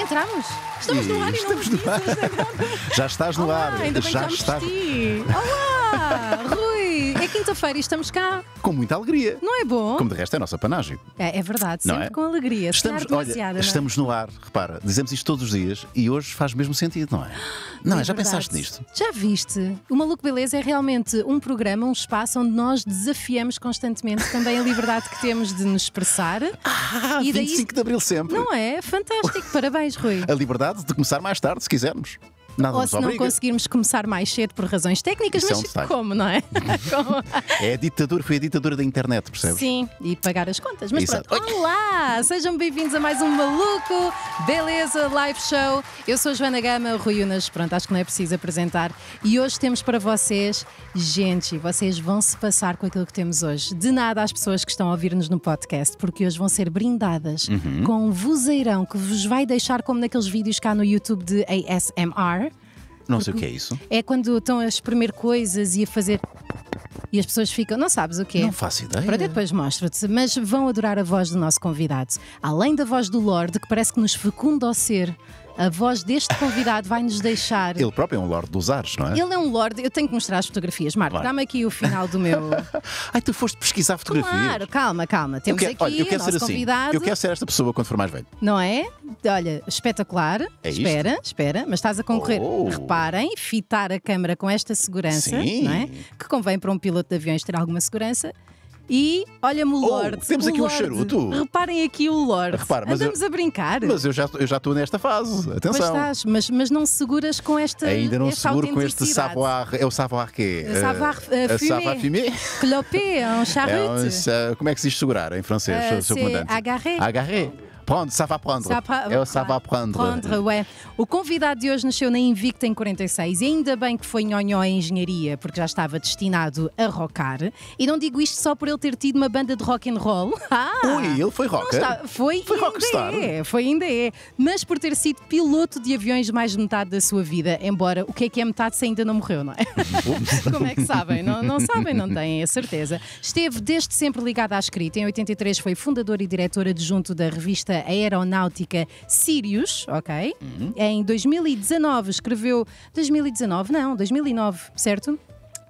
Entramos. Estamos no ar e não nos dizes. É já estás no Olá, ar. Ainda bem já que já me está... Olá, Rui. Quinta-feira estamos cá. Com muita alegria. Não é bom? Como de resto é a nossa panagem. É, é verdade, sempre é? com alegria. Estamos, olha, é? estamos no ar, repara, dizemos isto todos os dias e hoje faz mesmo sentido, não é? Não é, já pensaste nisto? Já viste? O Maluco Beleza é realmente um programa, um espaço onde nós desafiamos constantemente também a liberdade que temos de nos expressar. Ah, e daí... 25 de Abril sempre. Não é? Fantástico, parabéns, Rui. A liberdade de começar mais tarde, se quisermos. Nada ou se não conseguirmos começar mais cedo por razões técnicas, Isso é mas é um como, não é? como? É a ditadura, foi a ditadura da internet, percebes? Sim, e pagar as contas. Mas Exato. pronto, olá! Sejam bem-vindos a mais um Maluco Beleza Live Show. Eu sou Joana Gama, Rui Unas, pronto, acho que não é preciso apresentar. E hoje temos para vocês, gente, vocês vão se passar com aquilo que temos hoje. De nada às pessoas que estão a ouvir-nos no podcast, porque hoje vão ser brindadas uhum. com um vozeirão que vos vai deixar como naqueles vídeos cá no YouTube de ASMR. Não sei o que é isso. É quando estão a espremer coisas e a fazer. E as pessoas ficam, não sabes o que é? Não faço ideia. Para depois mostro-te, mas vão adorar a voz do nosso convidado. Além da voz do Lorde, que parece que nos fecunda ao ser a voz deste convidado vai nos deixar. Ele próprio é um lord dos ares, não é? Ele é um lord. Eu tenho que mostrar as fotografias, Marco. Claro. Dá-me aqui o final do meu. Ai, tu foste pesquisar fotografias. Claro, calma, calma. Temos eu quero, aqui olha, eu quero o nosso ser assim. convidado. Eu quero ser esta pessoa quando for mais velho. Não é? Olha, espetacular. É espera, isto? espera, mas estás a concorrer. Oh. Reparem, fitar a câmara com esta segurança, Sim. não é? Que convém para um piloto de aviões ter alguma segurança. E olha-me o oh, Lorde. Oh, temos aqui o um charuto. Reparem aqui o Lorde. Repara, mas Andamos eu, a brincar. Mas eu já eu já estou nesta fase. Atenção. Mas estás, mas, mas não seguras com esta Ainda não esta seguro com este savoir. É o savoir quê? Savoir uh, fumé. Savoir fumé. Clopé, um charuto É um, é como é que se diz segurar em francês, uh, seu comandante? Agarré. Agarré. Prendre, ça va prendre. Ça va, é o ça va prendre. prendre ué. O convidado de hoje nasceu na Invicta em 46 e ainda bem que foi nhonhó em engenharia, porque já estava destinado a rockar. E não digo isto só por ele ter tido uma banda de rock and roll. Ah, Ui, ele foi rocker. Está, foi, foi rockstar. É, foi ainda é. Mas por ter sido piloto de aviões mais de metade da sua vida, embora o que é que é metade se ainda não morreu, não é? Como é que sabem? Não, não sabem, não têm a certeza. Esteve desde sempre ligado à escrita. Em 83 foi fundador e diretor adjunto da revista aeronáutica Sirius, ok? Uhum. Em 2019 escreveu. 2019, não, 2009, certo?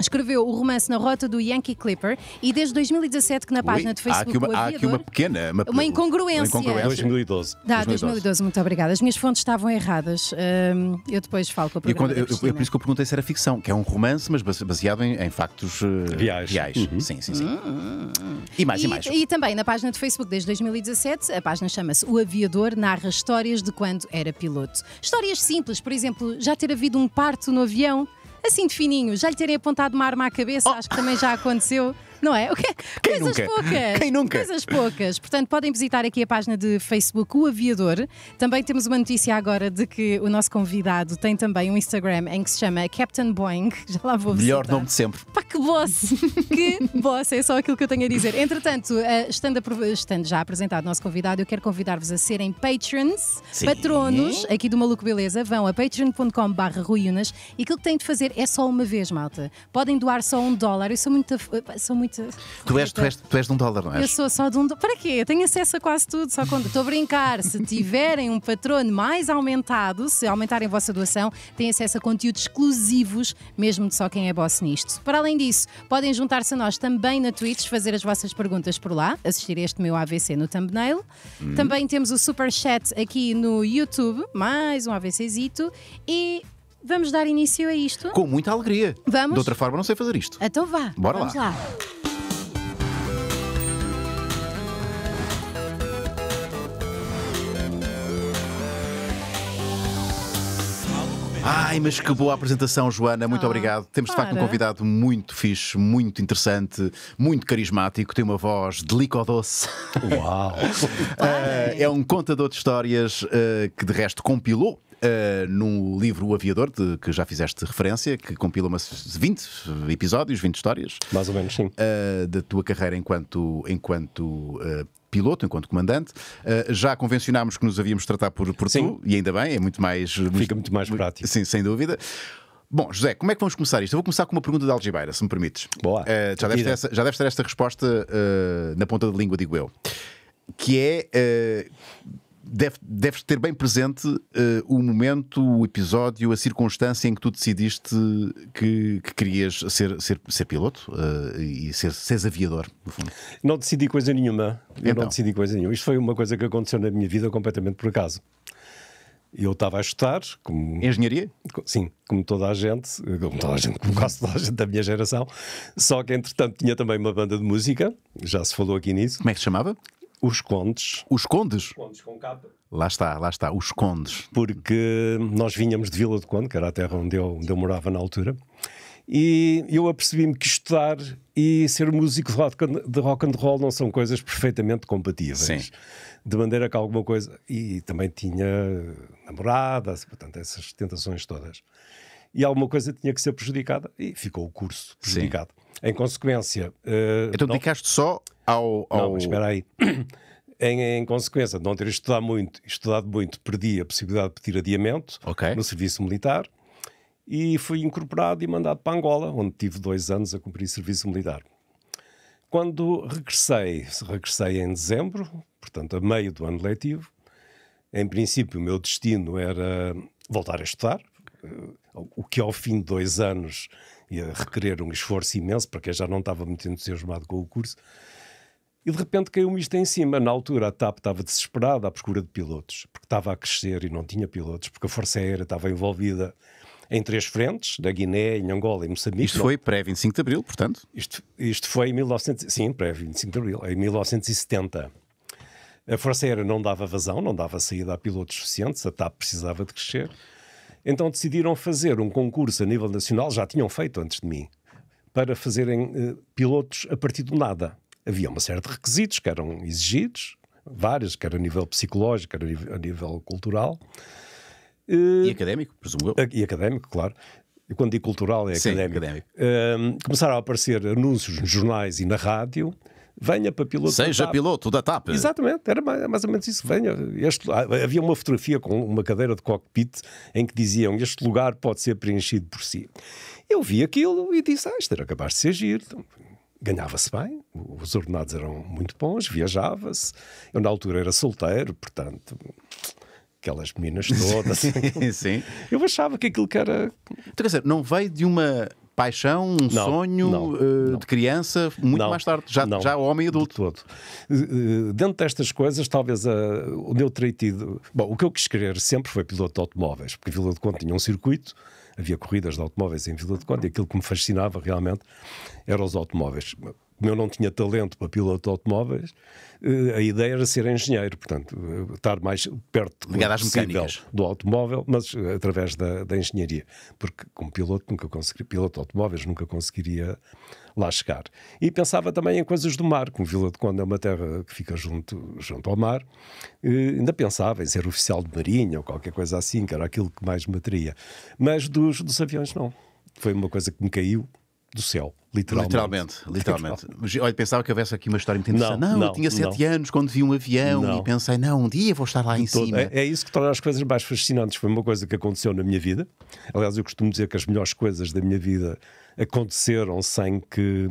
escreveu o romance Na Rota do Yankee Clipper e desde 2017 que na página Ui, do Facebook há aqui uma, aviador, há aqui uma pequena uma, uma incongruência. Uma incongruência. 2012. Dá, 2012. 2012. muito obrigada. As minhas fontes estavam erradas. Um, eu depois falo com a pergunta. eu, eu, Por isso que eu perguntei se era ficção, que é um romance, mas baseado em, em factos uh, reais. reais. Uhum. Sim, sim, sim. Uhum. E mais, e, e mais. E também na página do Facebook desde 2017, a página chama-se O Aviador, narra histórias de quando era piloto. Histórias simples, por exemplo, já ter havido um parto no avião assim de fininho. Já lhe terem apontado uma arma à cabeça, oh. acho que também já aconteceu não é? O que... Quem Coisas nunca? poucas. Quem nunca? Coisas poucas. Portanto, podem visitar aqui a página de Facebook O Aviador. Também temos uma notícia agora de que o nosso convidado tem também um Instagram em que se chama Captain Boeing. Já lá vou Melhor visitar. nome de sempre. Pá, que boss! que boss! É só aquilo que eu tenho a dizer. Entretanto, eh, estando, a... estando já apresentado o nosso convidado, eu quero convidar-vos a serem patrons, Sim. patronos aqui do Maluco Beleza. Vão a patreoncom e aquilo que têm de fazer é só uma vez, malta. Podem doar só um dólar. Eu sou muito. Eh, sou muito Tu és, tu, és, tu és de um dólar, não és? Eu sou só de um dólar. Para quê? Eu tenho acesso a quase tudo, só quando. Estou a brincar. Se tiverem um patrono mais aumentado, se aumentarem a vossa doação, têm acesso a conteúdos exclusivos, mesmo de só quem é boss nisto. Para além disso, podem juntar-se a nós também na Twitch, fazer as vossas perguntas por lá, assistir este meu AVC no thumbnail. Hum. Também temos o Super Chat aqui no YouTube, mais um AVCzito. E vamos dar início a isto? Com muita alegria. Vamos? De outra forma, não sei fazer isto. Então vá. Bora vamos lá. lá. Ai, mas que boa apresentação, Joana. Muito ah, obrigado. Temos de para. facto um convidado muito fixe, muito interessante, muito carismático, tem uma voz delicadoce. Uau! Eh, é um contador de histórias eh, que de resto compilou Uh, eh, no livro O Aviador, de, que já fizeste referência, que compila umas 20 episódios, 20 histórias. Mais ou menos, sim. Uh, da tua carreira enquanto, enquanto uh, piloto, enquanto comandante. Uh, já convencionámos que nos havíamos tratado tratar por, por tu, e ainda bem, é muito mais. Fica muito, mais prático. Sim, sem dúvida. Bom, José, como é que vamos começar isto? Eu vou começar com uma pergunta de Algebeira, se me permites. Boa. Uh, já, deves ter essa, já deves ter esta resposta uh, na ponta da língua, digo eu. Que é deve, deves ter bem presente uh, o momento, o episódio, a circunstância em que tu decidiste que, que querias ser, ser, ser piloto uh, e ser, seres aviador, no fundo. Não decidi coisa nenhuma. Então. Eu não então. decidi coisa nenhuma. Isto foi uma coisa que aconteceu na minha vida completamente por acaso. Eu estava a estudar como. Engenharia? Sim, como toda a gente, como toda a gente, como quase toda a gente da minha geração. Só que, entretanto, tinha também uma banda de música, já se falou aqui nisso. Como é que se chamava? Os Condes. Os Condes? Condes com capa. Lá está, lá está, os Condes. Porque nós vinhamos de Vila do Conde, que era a terra onde eu, onde eu morava na altura, e eu apercebi-me que estudar e ser músico de rock and roll não são coisas perfeitamente compatíveis. Sim. De maneira que alguma coisa. E também tinha namorada, portanto, essas tentações todas. E alguma coisa tinha que ser prejudicada e ficou o curso prejudicado. Sim. Em consequência. Uh, então, não... dedicaste só ao. ao... Não, espera aí. Em, em, consequência de não ter estudado muito, estudado muito, perdi a possibilidade de pedir adiamento okay. no serviço militar e fui incorporado e mandado para Angola, onde tive dois anos a cumprir serviço militar. Quando regressei, regressei em dezembro, portanto a meio do ano letivo, em princípio o meu destino era voltar a estudar, eh, o que ao fim de dois anos ia requerer um esforço imenso, porque eu já não estava muito entusiasmado com o curso. E de repente caiu-me isto em cima. Na altura, a TAP estava desesperada à procura de pilotos, porque estava a crescer e não tinha pilotos, porque a Força Aérea estava envolvida em três frentes, na Guiné, em Angola e Moçambique. Isto foi pré-25 de Abril, portanto? Isto, isto foi em 1900, sim, pré-25 de Abril, em 1970. A Força Aérea não dava vazão, não dava saída a pilotos suficientes, a TAP precisava de crescer. Então decidiram fazer um concurso a nível nacional, já tinham feito antes de mim, para fazerem uh, pilotos a partir do nada. Havia uma série de requisitos que eram exigidos, vários, quer a nível psicológico, quer a nível, a nível cultural. Uh, e académico, presumo eu. Eh, e académico, claro. E quando digo cultural, é Sim, académico. académico. Uh, começaram a aparecer anúncios nos jornais e na rádio venha para piloto Seja da TAP. piloto da TAP. Exatamente, era mais, mais ou menos isso, venha. Este, havia uma fotografia com uma cadeira de cockpit em que diziam este lugar pode ser preenchido por si. Eu vi aquilo e disse, ah, isto era capaz de ser giro. Então, ganhava-se bem, os ordenados eram muito bons, viajava-se. Eu, na altura, era solteiro, portanto aquelas meninas todas. sim, sim. Eu achava que aquilo que era. Então, quer dizer, não veio de uma paixão, um não, sonho não, uh, não. de criança, muito mais tarde, já, já homem adulto. De todo. Eh, eh, dentro destas coisas, talvez uh, o meu traitido. Bom, o que eu quis querer sempre foi piloto de automóveis, porque Vila de Conte tinha um circuito, havia corridas de automóveis em Vila de Conte, e aquilo que me fascinava realmente eram os automóveis como eu não tinha talento para piloto de automóveis, eh, a ideia era ser engenheiro, portanto, eh, estar mais perto possível do automóvel, mas eh, através da, da, engenharia, porque como piloto nunca consegui, piloto de automóveis nunca conseguiria lá chegar. E pensava também em coisas do mar, como Vila de Conde é uma terra que fica junto, junto ao mar, ainda pensava em ser oficial de marinha ou qualquer coisa assim, que era aquilo que mais me atraía. Mas dos, dos aviões, não. Foi uma coisa que me caiu do céu. Literalmente. Literalmente, literalmente. Mas, olha, pensava que houvesse aqui uma história muito interessante. Não, não, não eu tinha sete anos quando vi um avião não. e pensei, não, um dia vou estar lá em Todo, cima. É, é, isso que torna as coisas mais fascinantes. Foi uma coisa que aconteceu na minha vida. Aliás, eu costumo dizer que as melhores coisas da minha vida aconteceram sem que,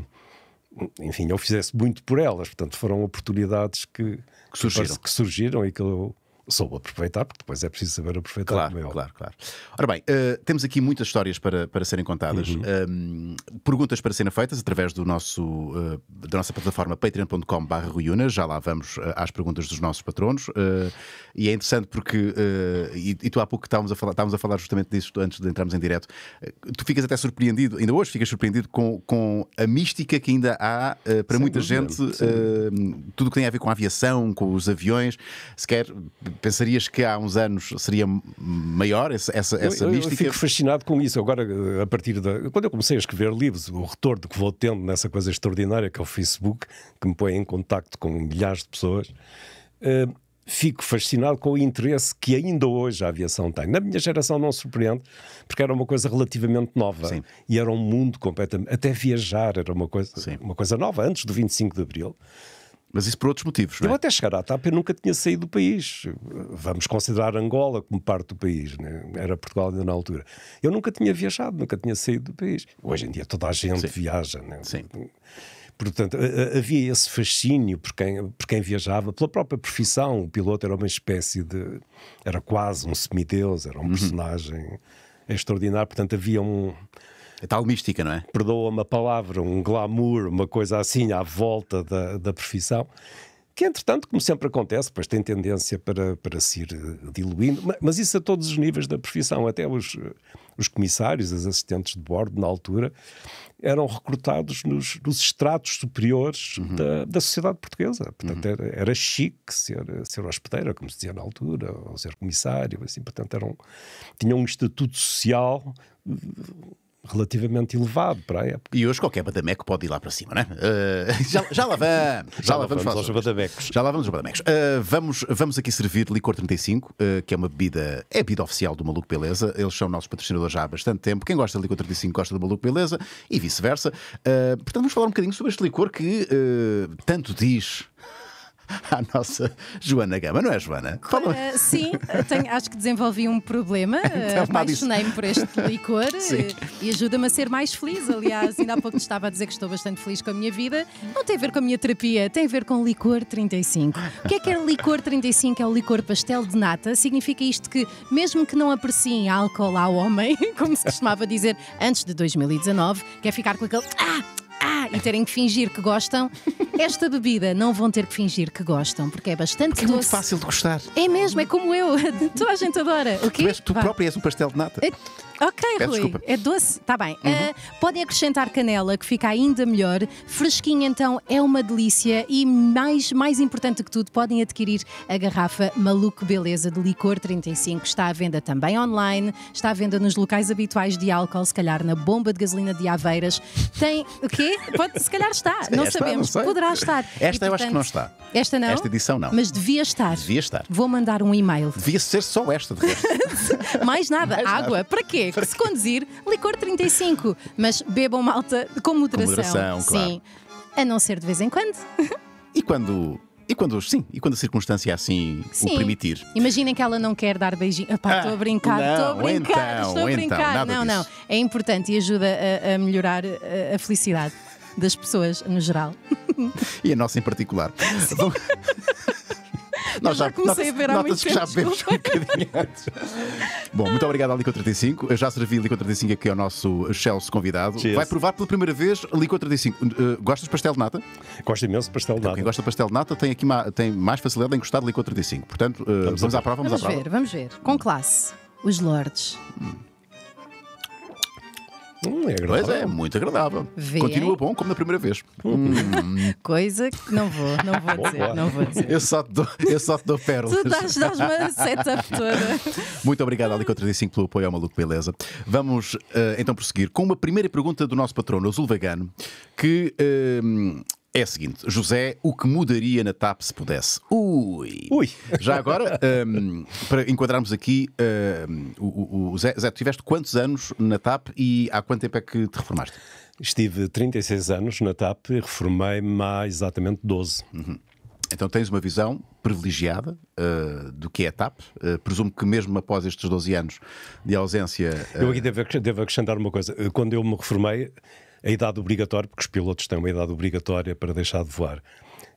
enfim, eu fizesse muito por elas. Portanto, foram oportunidades que, que surgiram, que, que surgiram e que eu soube aproveitar, porque depois é preciso saber aproveitar. Claro, é claro, claro. Ora bem, uh, temos aqui muitas histórias para, para serem contadas, uhum. um, ehm, perguntas para serem feitas através do nosso, uh, da nossa plataforma patreon.com.br, já lá vamos uh, às perguntas dos nossos patronos. e é interessante porque, e, e, tu há pouco estávamos a, falar, estávamos a falar justamente disso antes de entrarmos em direto, tu ficas até surpreendido, ainda hoje ficas surpreendido com, com a mística que ainda há para muita gente, tudo que tem a ver com a aviação, com os aviões, sequer pensarias que há uns anos seria maior essa, essa, essa eu, mística? Eu fico fascinado com isso. Agora, a partir da. Quando eu comecei a escrever livros, o retorno que vou tendo nessa coisa extraordinária que é o Facebook, que me põe em contacto com milhares de pessoas. Uh, fico fascinado com o interesse que ainda hoje a aviação tem. Na minha geração não surpreende, porque era uma coisa relativamente nova Sim. e era um mundo completamente. Até viajar era uma coisa, uma coisa nova, antes do 25 de Abril. Mas isso por outros motivos, não é? Eu até chegar à TAP eu nunca tinha saído do país. Vamos considerar Angola como parte do país, né? era Portugal ainda na altura. Eu nunca tinha viajado, nunca tinha saído do país. Hoje em dia toda a gente Sim. viaja, né? Sim. Portanto, havia esse fascínio por quem, por quem viajava, pela própria profissão. O piloto era uma espécie de. era quase um semideus, era um uhum. personagem extraordinário. Portanto, havia um é tal mística, não é? Perdoa-me a palavra, um glamour, uma coisa assim à volta da, da profissão que entretanto, como sempre acontece, pois tem tendência para, para se ir eh, diluindo, mas isso a todos os níveis da profissão, até os, eh, os comissários, as assistentes de bordo, na altura, eram recrutados nos, nos estratos superiores uhum. da, da sociedade portuguesa. Portanto, uhum. era, era chique ser, ser hospedeira, como se dizia na altura, ou ser comissário, assim, portanto, eram, tinham um estatuto social relativamente elevado para a época. E hoje qualquer Badameco pode ir lá para cima, não é? Uh, já, já, lá vamos! já, já lá vamos, vamos aos Badamecos. Já lá vamos aos Badamecos. Uh, vamos, vamos aqui servir Licor 35, uh, eh, que é uma bebida, é bebida oficial do Maluco Beleza. Eles são nossos patrocinadores já há bastante tempo. Quem gosta de Licor 35 gosta do Maluco Beleza e vice-versa. portanto, vamos falar um bocadinho sobre este licor que tanto diz à nossa Joana Gama, não é, Joana? Uh, sim, tenho, acho que desenvolvi um problema. Então, eh, apaixonei-me por este licor e, eh, e ajuda-me a ser mais feliz. Aliás, ainda há pouco estava a dizer que estou bastante feliz com a minha vida. Não tem a ver com a minha terapia, tem a ver com licor 35. O que é que é licor 35? É o licor pastel de nata. Significa isto que, mesmo que não apreciem álcool ao homem, como se costumava dizer antes de 2019, quer ficar com aquele. Ah! Ah! E terem que fingir que gostam, esta bebida não vão ter que fingir que gostam, porque é bastante porque doce. É muito fácil de gostar. É mesmo, é como eu. Toda a gente adora. O quê? Tu, és, tu própria és um pastel de nata. É... Ok, Peço Rui. Desculpa. É doce? Está bem. Uhum. Uh, podem acrescentar canela, que fica ainda melhor. Fresquinho, então, é uma delícia. E mais, mais importante que tudo, podem adquirir a garrafa Maluco Beleza de Licor 35. Está à venda também online, está à venda nos locais habituais de álcool, se calhar na bomba de gasolina de Aveiras. Tem o quê? Pode, se calhar está, não sabemos. Não Poderá estar. Esta e, eu acho que não está. Esta não? Esta edição não. Mas devia estar. Devia estar. Vou mandar um e-mail. Devia ser só esta, de resto. Mais nada. Mais Água. Nada. Para quê? se conduzir, licor 35. Mas bebam malta com moderação. Com moderação, claro. Sim. A não ser de vez em quando. E quando e quando, sim, e quando a circunstância assim sim. o permitir. Imaginem que ela não quer dar beijinho. estou ah, a brincar, estou a brincar, estou a brincar. Então, então não, disso. não. É importante e ajuda a, a melhorar a, a, felicidade das pessoas no geral. E a nossa em particular. Nós já, já comecei a ver há muito tempo. já um bocadinho antes. Bom, muito obrigado à Licor 35. Eu já servi Licor 35 aqui ao nosso Chelsea convidado. Cheers. Vai provar pela primeira vez Licor 35. Uh, gostas de pastel de nata? Gosto imenso de pastel de nata. Quem gosta de pastel de nata tem aqui ma tem mais facilidade em gostar de Licor 35. Portanto, uh, vamos, vamos à prova. Vamos, vamos à prova. ver, vamos ver. Com classe. Os Lordes. Hum. Hum, é Pois é, muito agradável. Vê? Continua bom como na primeira vez. Hum. hum. Coisa que não vou, não vou dizer. Boa. Não vou dizer. Eu só te dou, eu só te dou pérolas. Tu dás, dás uma setup toda. Muito obrigado, Alico 35, pelo apoio ao Maluco Beleza. Vamos uh, então prosseguir com uma primeira pergunta do nosso patrono, o Zulvegano, que. Uh, é a seguinte, José, o que mudaria na TAP se pudesse? Ui! Ui. Já agora, um, para enquadrarmos aqui, um, o, o, Zé, Zé, tu tiveste quantos anos na TAP e há quanto tempo é que te reformaste? Estive 36 anos na TAP e reformei-me há exatamente 12. Uhum. Então tens uma visão privilegiada uh, do que é a TAP. Uh, presumo que mesmo após estes 12 anos de ausência. Uh... Eu aqui devo, devo acrescentar uma coisa. Quando eu me reformei a idade obrigatória, porque os pilotos têm uma idade obrigatória para deixar de voar,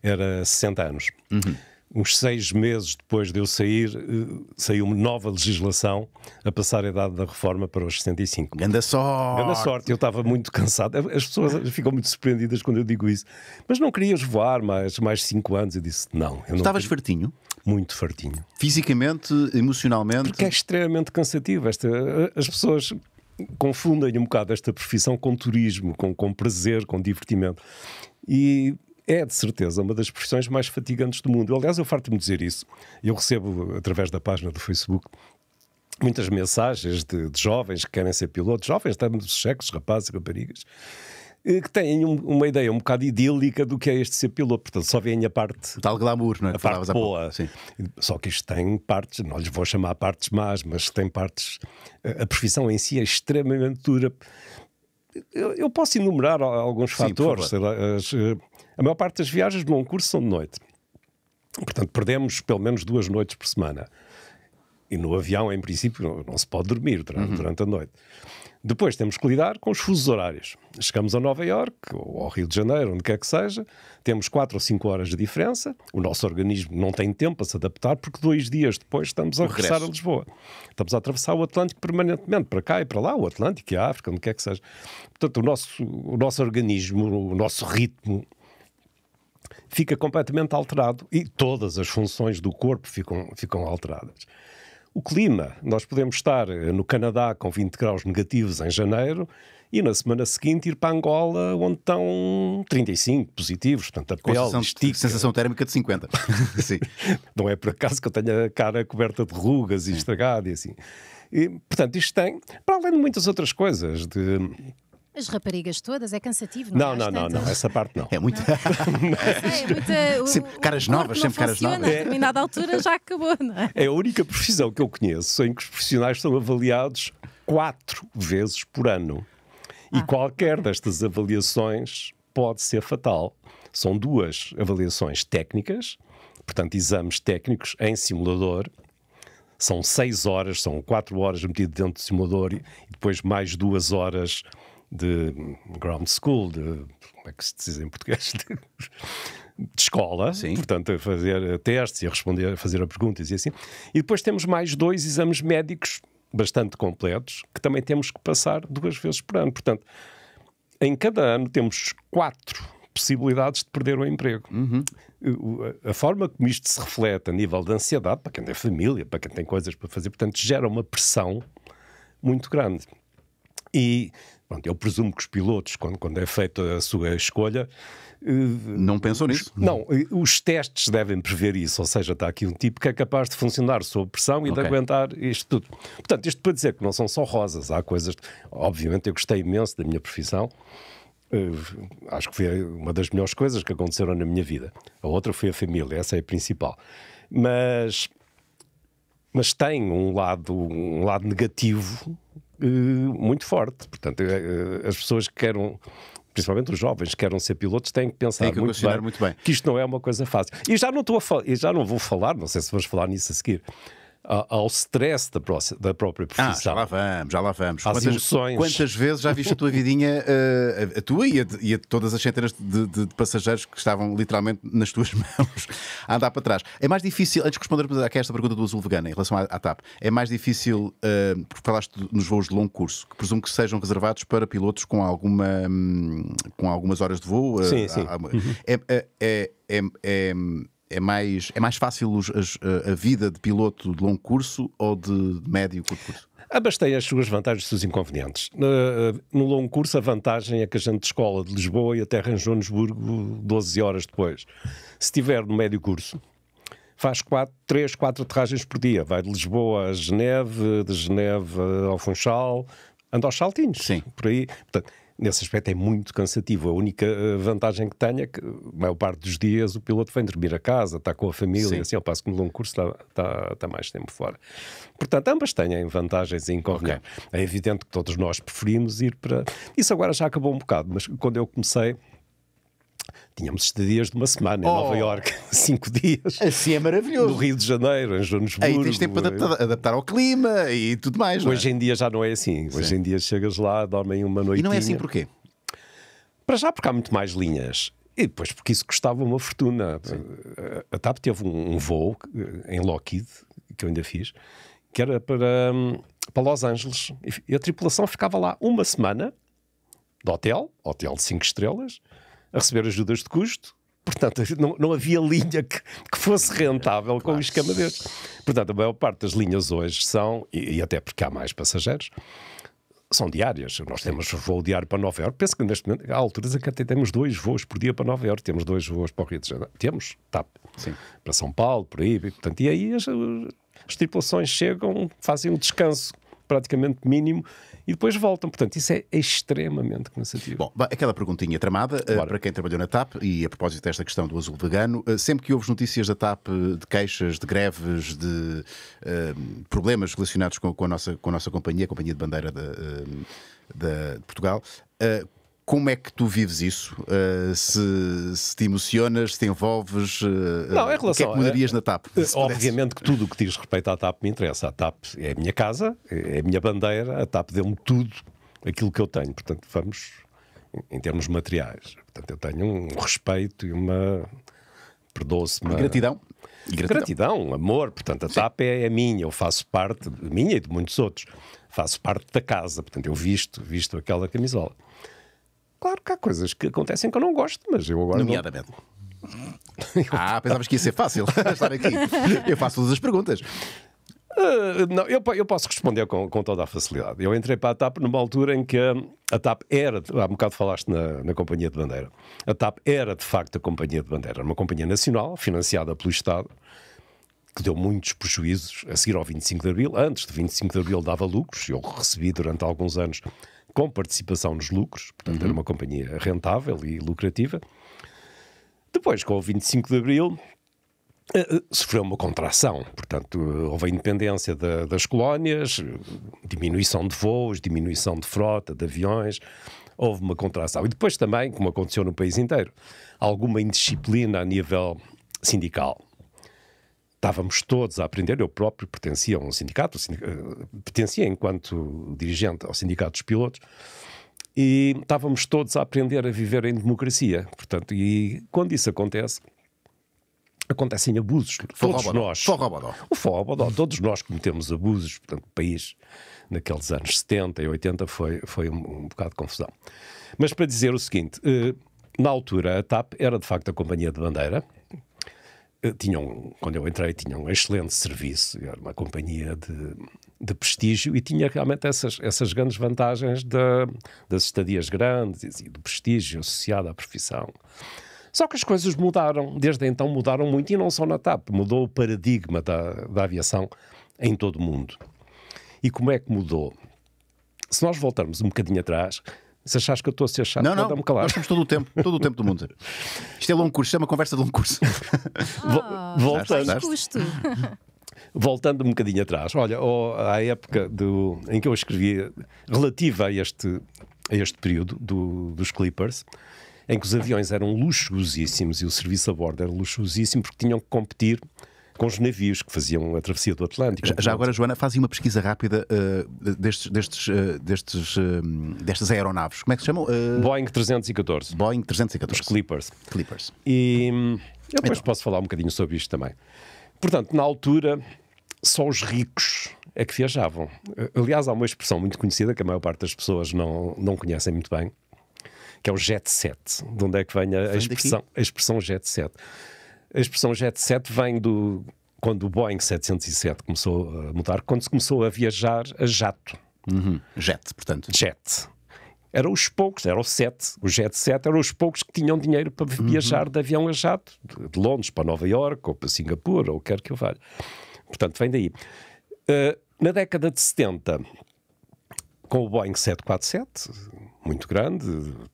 era 60 anos. Uhum. Uns seis meses depois de eu sair, eh, saiu uma nova legislação a passar a idade da reforma para os 65. Grande sorte! Grande sorte, eu estava muito cansado. As pessoas ficam muito surpreendidas quando eu digo isso. Mas não querias voar mais, mais cinco anos? Eu disse, não. Eu não Estavas queria... fartinho? Muito fartinho. Fisicamente, emocionalmente? Porque é extremamente cansativo. Esta, eh, as pessoas confundem um bocado esta profissão com turismo, com, com prazer, com divertimento. E é de certeza uma das profissões mais fatigantes do mundo. Aliás, eu farto-me dizer isso. Eu recebo, através da página do Facebook, muitas mensagens de, de jovens que querem ser pilotos, jovens, dos sexos, rapazes e raparigas, eh, que têm um, uma ideia um bocado idílica do que é este ser piloto. Portanto, só veem a parte. O tal glamour, não é? A parte a boa. Sim. Só que isto tem partes, não lhes vou chamar partes más, mas tem partes. Eh, a profissão em si é extremamente dura. Eu, eu posso enumerar alguns Sim, fatores. As, eh, a maior parte das viagens num curso são de noite. Portanto, perdemos pelo menos duas noites por semana. E no avião, em princípio, não se pode dormir durante, uhum. durante a noite. Depois temos que lidar com os fusos horários. Chegamos a Nova York ou ao Rio de Janeiro, onde quer que seja, temos 4 ou 5 horas de diferença, o nosso organismo não tem tempo para se adaptar, porque dois dias depois estamos a regressar a Lisboa. Estamos a atravessar o Atlântico permanentemente, para cá e para lá, o Atlântico e a África, onde quer que seja. Portanto, o nosso, o nosso organismo, o nosso ritmo fica completamente alterado e todas as funções do corpo ficam, ficam alteradas. O clima, nós podemos estar eh, no Canadá com 20 graus negativos em janeiro e na semana seguinte ir para Angola, onde estão 35 positivos, portanto a pele estica. Sensação térmica de 50. Sim. Não é por acaso que eu tenho a cara coberta de rugas e estragada e assim. E, portanto, isto tem, para além de muitas outras coisas, de as raparigas todas, é cansativo, não Não, é? não, não, não, essa parte não. É muito. É caras novas, sempre caras funciona, novas. A determinada altura já acabou, não é? É a única profissão que eu conheço em que os profissionais são avaliados quatro vezes por ano. E ah. qualquer destas avaliações pode ser fatal. São duas avaliações técnicas, portanto, exames técnicos em simulador. São seis horas, são quatro horas metido dentro do simulador e depois mais duas horas de ground school, de como é que se diz em português? De, de escola, Sim. portanto, a fazer testes e a responder, a fazer a perguntas e assim. E depois temos mais dois exames médicos bastante completos que também temos que passar duas vezes por ano. Portanto, em cada ano temos quatro possibilidades de perder o emprego. Uhum. A forma como isto se reflete a nível de ansiedade, para quem tem família, para quem tem coisas para fazer, portanto, gera uma pressão muito grande. E Pronto, eu presumo que os pilotos, quando, quando é feita a sua escolha. Eh, não pensam nisso? Não, eh, os testes devem prever isso, ou seja, está aqui um tipo que é capaz de funcionar sob pressão e okay. de aguentar isto tudo. Portanto, isto para dizer que não são só rosas, há coisas. Obviamente, eu gostei imenso da minha profissão. Eh, acho que foi uma das melhores coisas que aconteceram na minha vida. A outra foi a família, essa é a principal. Mas mas tem um lado, um lado negativo uh, muito forte. Portanto, uh, as pessoas que querem principalmente os jovens que querem ser pilotos, têm que pensar que muito, bem, muito, bem, que isto não é uma coisa fácil. E já não, estou a já não vou falar, não sei se vamos falar nisso a seguir, ao stress da, próxima, da própria ah, profissão. Ah, já lá vamos, já lá vamos. Às quantas, emoções. Quantas vezes já viste a tua vidinha, eh, a, a tua e a, e a, todas as centenas de, de, de, passageiros que estavam literalmente nas tuas mãos a andar para trás? É mais difícil, antes de respondermos a esta pergunta do Azul Vegana em relação à, à TAP, é mais difícil, uh, porque falaste nos voos de longo curso, que presumo que sejam reservados para pilotos com, alguma, hum, com algumas horas de voo. Eh, sim, uh, sim. Uh, uhum. é, é, é, é, é é mais, é mais fácil os, as, eh, a vida de piloto de longo curso ou de médio curto curso? Abastei as suas vantagens e os seus inconvenientes. Eh, no longo curso, a vantagem é que a gente escola de Lisboa e até Joanesburgo 12 horas depois. Se estiver no médio curso, faz 3, 4 aterragens por dia. Vai de Lisboa a Geneve, de Geneve ao Funchal, anda aos saltinhos. Sim. Por aí. Portanto, nesse aspecto é muito cansativo. A única eh, vantagem que tenho é que, a maior parte dos dias, o piloto vem dormir a casa, está com a família, Sim. assim, ao passo que no longo curso está, está, está, mais tempo fora. Portanto, ambas têm vantagens e inconvenientes. Okay. É evidente que todos nós preferimos ir para. Isso agora já acabou um bocado, mas quando eu comecei. Tínhamos estadias de uma semana em oh. Nova Iorque, cinco dias. Assim é maravilhoso. No Rio de Janeiro, em Joanesburgo. Aí tens tempo para é. adaptar, adaptar, ao clima e tudo mais. É? Hoje é? em dia já não é assim. Sim. Hoje em dia chegas lá, dormem uma noite. E não é assim porquê? Para já, porque há muito mais linhas. E depois, porque isso custava uma fortuna. Sim. A TAP teve um, um, voo eh, em Lockheed, que eu ainda fiz, que era para, hum, para Los Angeles. E a tripulação ficava lá uma semana, de hotel, hotel de cinco estrelas, a receber ajudas de custo, Portanto, não, não, havia linha que, que fosse rentável com o esquema deles. Portanto, a maior parte das linhas hoje são, e, e até porque há mais passageiros, são diárias. Nós Sim. temos voo diário para Nova Iorque. Penso que neste momento, há alturas em que até temos dois voos por dia para Nova Iorque, temos dois voos para o Rio de Janeiro. Temos, TAP, tá. Sim. para São Paulo, por aí. Portanto, e aí as, as tripulações chegam, fazem um descanso praticamente mínimo e depois voltam. Portanto, isso é extremamente cansativo. Bom, aquela perguntinha tramada claro. Eh, para quem trabalhou na TAP e a propósito desta questão do azul vegano, eh, sempre que ouves notícias da TAP eh, de queixas, de greves, de uh, problemas relacionados com, com, a nossa, com a nossa companhia, a Companhia de Bandeira de, de Portugal, uh, como é que tu vives isso? Uh, se, se, te emocionas, se te envolves, uh, não, em relação, o que é que mudarias na TAP? Eh, obviamente que tudo o que diz respeito à TAP me interessa. A TAP é a minha casa, é a minha bandeira, a TAP deu-me tudo aquilo que eu tenho. Portanto, vamos em termos materiais. Portanto, eu tenho um respeito e uma. Perdoa-se-me. Gratidão. gratidão. Gratidão, amor. Portanto, a Sim. TAP é, a é minha, eu faço parte, minha e de muitos outros. Faço parte da casa, portanto, eu visto, visto aquela camisola. Claro que há coisas que acontecem que eu não gosto, mas eu agora. Nomeadamente. Não... ah, pensavas que ia ser fácil estar aqui. Eu faço todas as perguntas. Uh, não, eu, eu, posso responder com, com, toda a facilidade. Eu entrei para a TAP numa altura em que a, a TAP era, há um bocado falaste na, na, Companhia de Bandeira, a TAP era de facto a Companhia de Bandeira, era uma companhia nacional financiada pelo Estado, que deu muitos prejuízos a seguir ao 25 de Abril. Antes de 25 de Abril dava lucros, eu recebi durante alguns anos com participação nos lucros, portanto uhum. era uma companhia rentável e lucrativa. Depois, com o 25 de Abril, eh, eh, sofreu uma contração, portanto, houve a independência das colónias, diminuição de voos, diminuição de frota, de aviões, houve uma contração. E depois também, como aconteceu no país inteiro, alguma indisciplina a nível sindical estávamos todos a aprender. Eu próprio pertencia a um sindicato, eh, pertencia enquanto dirigente ao Sindicato dos Pilotos, e estávamos todos a aprender a viver em democracia. Portanto, e quando isso acontece, acontecem abusos. todos nós. Forró abadó. O Forró Todos nós cometemos abusos. Portanto, o país, naqueles anos 70 e 80, foi, foi um, um bocado de confusão. Mas para dizer o seguinte, eh, na altura a TAP era de facto a companhia de bandeira tinham, quando eu entrei, tinham um excelente serviço, era uma companhia de, de prestígio e tinha realmente essas, essas grandes vantagens da, das estadias grandes e do prestígio associado à profissão. Só que as coisas mudaram, desde então mudaram muito e não só na TAP, mudou o paradigma da, da aviação em todo o mundo. E como é que mudou? Se nós voltarmos um bocadinho atrás, se achas que eu estou a ser chato, não, não, me calar. Nós estamos todo o tempo, todo o tempo do mundo. Isto é longo curso, chama é conversa de longo curso. Ah, Voltando. custo. Voltando um bocadinho atrás, olha, oh, à época do, em que eu escrevi relativa a este, a este período do, dos Clippers, em que os aviões eram luxuosíssimos e o serviço a bordo era luxuosíssimo porque tinham que competir com os navios que faziam a travessia do Atlântico. Já, já agora, Joana, fazem uma pesquisa rápida uh, destes, destes, uh, destes, uh, destas aeronaves. Como é que se chamam? Boeing 314. Boeing 314. Os Clippers. Clippers. E hum, eu depois então. posso falar um bocadinho sobre isto também. Portanto, na altura, só os ricos é que viajavam. Aliás, há uma expressão muito conhecida que a maior parte das pessoas não, não conhecem muito bem, que é o jet set. De onde é que vem a, a expressão, a expressão jet set? A expressão jet set vem do quando o Boeing 707 começou a mudar, quando se começou a viajar a jato. Uhum. Jet, portanto. Jet. Era os poucos, era o 7, o Jet 7 eram os poucos que tinham dinheiro para uhum. viajar uhum. de avião a jato, de Londres para Nova Iorque ou para Singapura, ou quer que eu valha. Portanto, vem daí. Uh, na década de 70, com o Boeing 747, muito grande,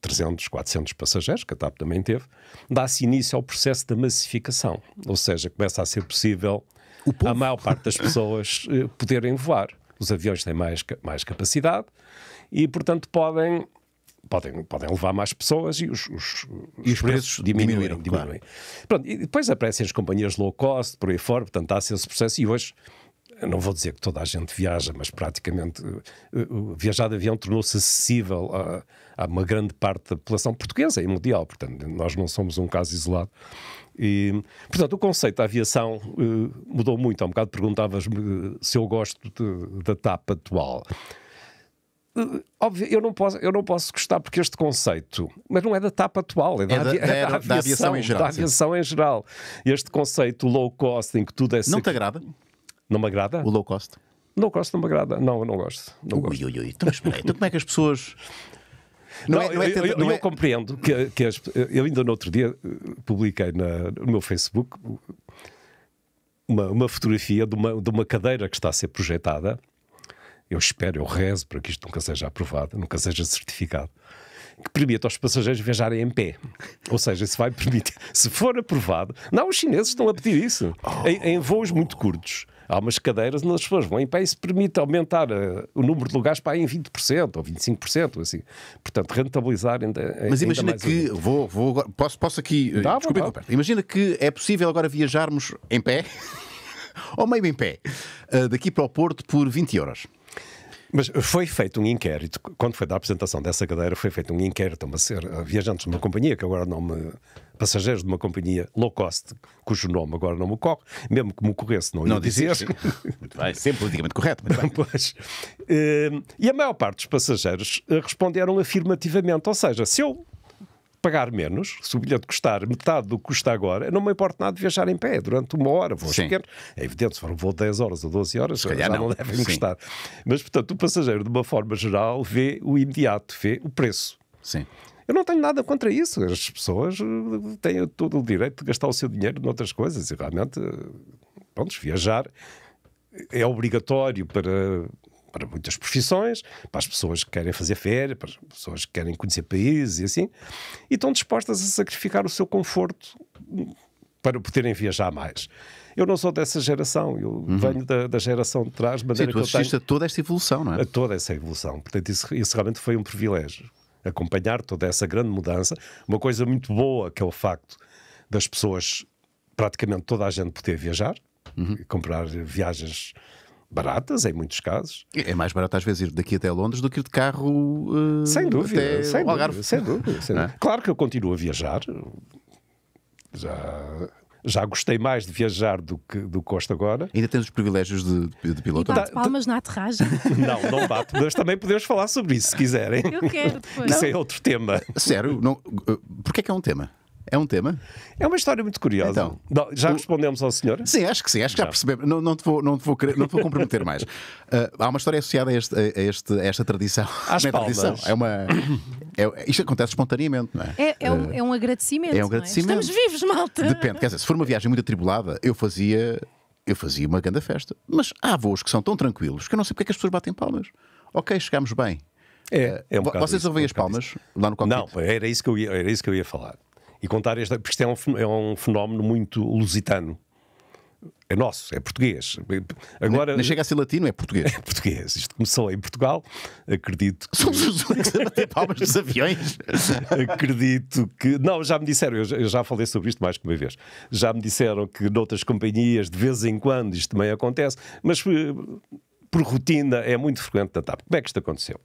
300, 400 passageiros, que a TAP também teve, dá-se início ao processo da massificação, ou seja, começa a ser possível a maior parte das pessoas eh, poderem voar. Os aviões têm mais, mais capacidade e, portanto, podem podem, podem levar mais pessoas e os, os, e os preços, preços diminuíram. diminuíram. Claro. Pronto, e depois aparecem as companhias low cost, por aí fora, portanto, há-se esse processo e hoje não vou dizer que toda a gente viaja, mas praticamente eh, eh, viajar de avião tornou-se acessível a, a, uma grande parte da população portuguesa e mundial. Portanto, nós não somos um caso isolado. E, portanto, o conceito da aviação uh, mudou muito. Há um bocado perguntavas-me se eu gosto de, da TAP atual. Uh, óbvio, eu não, posso, eu não posso gostar porque este conceito, mas não é da TAP atual, é da, é da, é da aviação, aviação, em geral, da aviação sim. em geral. Este conceito low cost em que tudo é. Não te agrada? Não me agrada? O low cost. Low cost não me agrada. Não, eu não gosto. Não gosto. Ui, ui, ui. Então, espera aí. então como é que as pessoas... Não, não, é, não é eu, eu é... compreendo que, que as, eu ainda no outro dia eh, publiquei na, no meu Facebook uma, uma fotografia de uma, de uma cadeira que está a ser projetada. Eu espero, eu rezo para que isto nunca seja aprovado, nunca seja certificado que permite aos passageiros viajarem em pé. Ou seja, se vai permitir, se for aprovado, não, os chineses estão a pedir isso oh. em, em voos muito curtos há umas cadeiras onde as pessoas vão e se isso permite aumentar uh, o número de lugares para em 20% ou 25%, ou assim. Portanto, rentabilizar ainda eh, Mas ainda imagina que, vou, vou agora, posso, posso aqui, eh, dá, desculpa, dá. imagina que é possível agora viajarmos em pé, ou meio em pé, uh, daqui para o Porto por 20 euros. Mas foi feito um inquérito, quando foi da apresentação dessa cadeira, foi feito um inquérito a, viajantes de uma companhia, que agora não me. passageiros de uma companhia low cost, cujo nome agora não me ocorre, mesmo que me ocorresse, não, não ia dizer. Vai politicamente correto, pois. Eh, e a maior parte dos passageiros eh, responderam afirmativamente, ou seja, se eu pagar menos, se o bilhete custar metade do que custa agora, não me importa nada de viajar em pé durante uma hora, vou pequeno. É evidente, se for um voo de 10 horas ou 12 horas, já não, não devem custar. Mas, portanto, o passageiro, de uma forma geral, vê o imediato, vê o preço. Sim. Eu não tenho nada contra isso. As pessoas eh, têm todo o direito de gastar o seu dinheiro noutras coisas e realmente, eh, pronto, viajar é obrigatório para para muitas profissões, para as pessoas que querem fazer férias, para as pessoas que querem conhecer países e assim, e estão dispostas a sacrificar o seu conforto para poderem viajar mais. Eu não sou dessa geração, eu uhum. venho da, da, geração de trás. Sim, tu assististe a toda esta evolução, não é? A toda essa evolução. Portanto, isso, isso realmente foi um privilégio. Acompanhar toda essa grande mudança. Uma coisa muito boa que é o facto das pessoas, praticamente toda a gente, poder viajar, uhum. comprar viagens baratas em muitos casos. É mais barato às vezes ir daqui até Londres do que ir de carro. Uh, sem dúvida, sem dúvida, sem dúvida, sem dúvida. Claro que eu continuo a viajar. Já já gostei mais de viajar do que, do Costa agora. Ainda tens os privilégios de, de piloto? E bate palmas na aterragem. Não, não bato, mas também podemos falar sobre isso, se quiserem. Eu quero depois. Isso não. é outro tema. Sério? Não, eh, porquê é que é um tema? É um tema? É uma história muito curiosa. Então, não, já respondemos ao senhor? Sim, acho que sim, acho que já, já percebemos. Não, não, te vou, não, te vou querer, não te vou comprometer mais. Uh, há uma história associada a, este, a, este, a esta tradição. Às não é tradição. É uma. É, isto acontece espontaneamente, não é? É, é, um, ah, é um, agradecimento. É um é? agradecimento. Estamos vivos, malta. Depende, quer dizer, se for uma viagem muito atribulada, eu fazia. Eu fazia uma grande festa. Mas há voos que são tão tranquilos que eu não sei porque é que as pessoas batem palmas. Ok, chegámos bem. É, é um ah, Vocês ouvem é um as palmas isso. lá no cockpit? Não, era isso, que eu ia, era isso que eu ia falar e contar esta, porque isto é um, é um fenómeno muito lusitano. É nosso, é português. Agora, não, chega a ser latino, é português. É português. Isto começou em Portugal, acredito que... Somos os únicos a bater palmas dos aviões. acredito que. Não, já me disseram, eu já falei sobre isto mais que uma vez. Já me disseram que noutras companhias, de vez em quando, isto também acontece, mas eh, por rotina é muito frequente da TAP. Como é que isto aconteceu?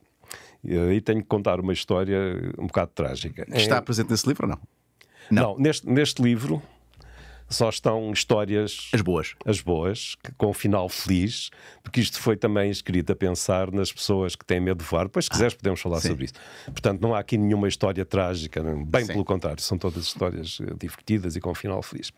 E aí tenho que contar uma história um bocado trágica. Está é- presente nesse livro ou não? Não, Não neste, neste livro só estão histórias. As boas. As boas, com um final feliz, porque isto foi também escrito a pensar nas pessoas que têm medo de voar. Pois, se quiseres, podemos falar Sim. sobre isso. Portanto, não há aqui nenhuma história trágica, bem Sim. pelo contrário, são todas histórias eh, divertidas e com um final feliz.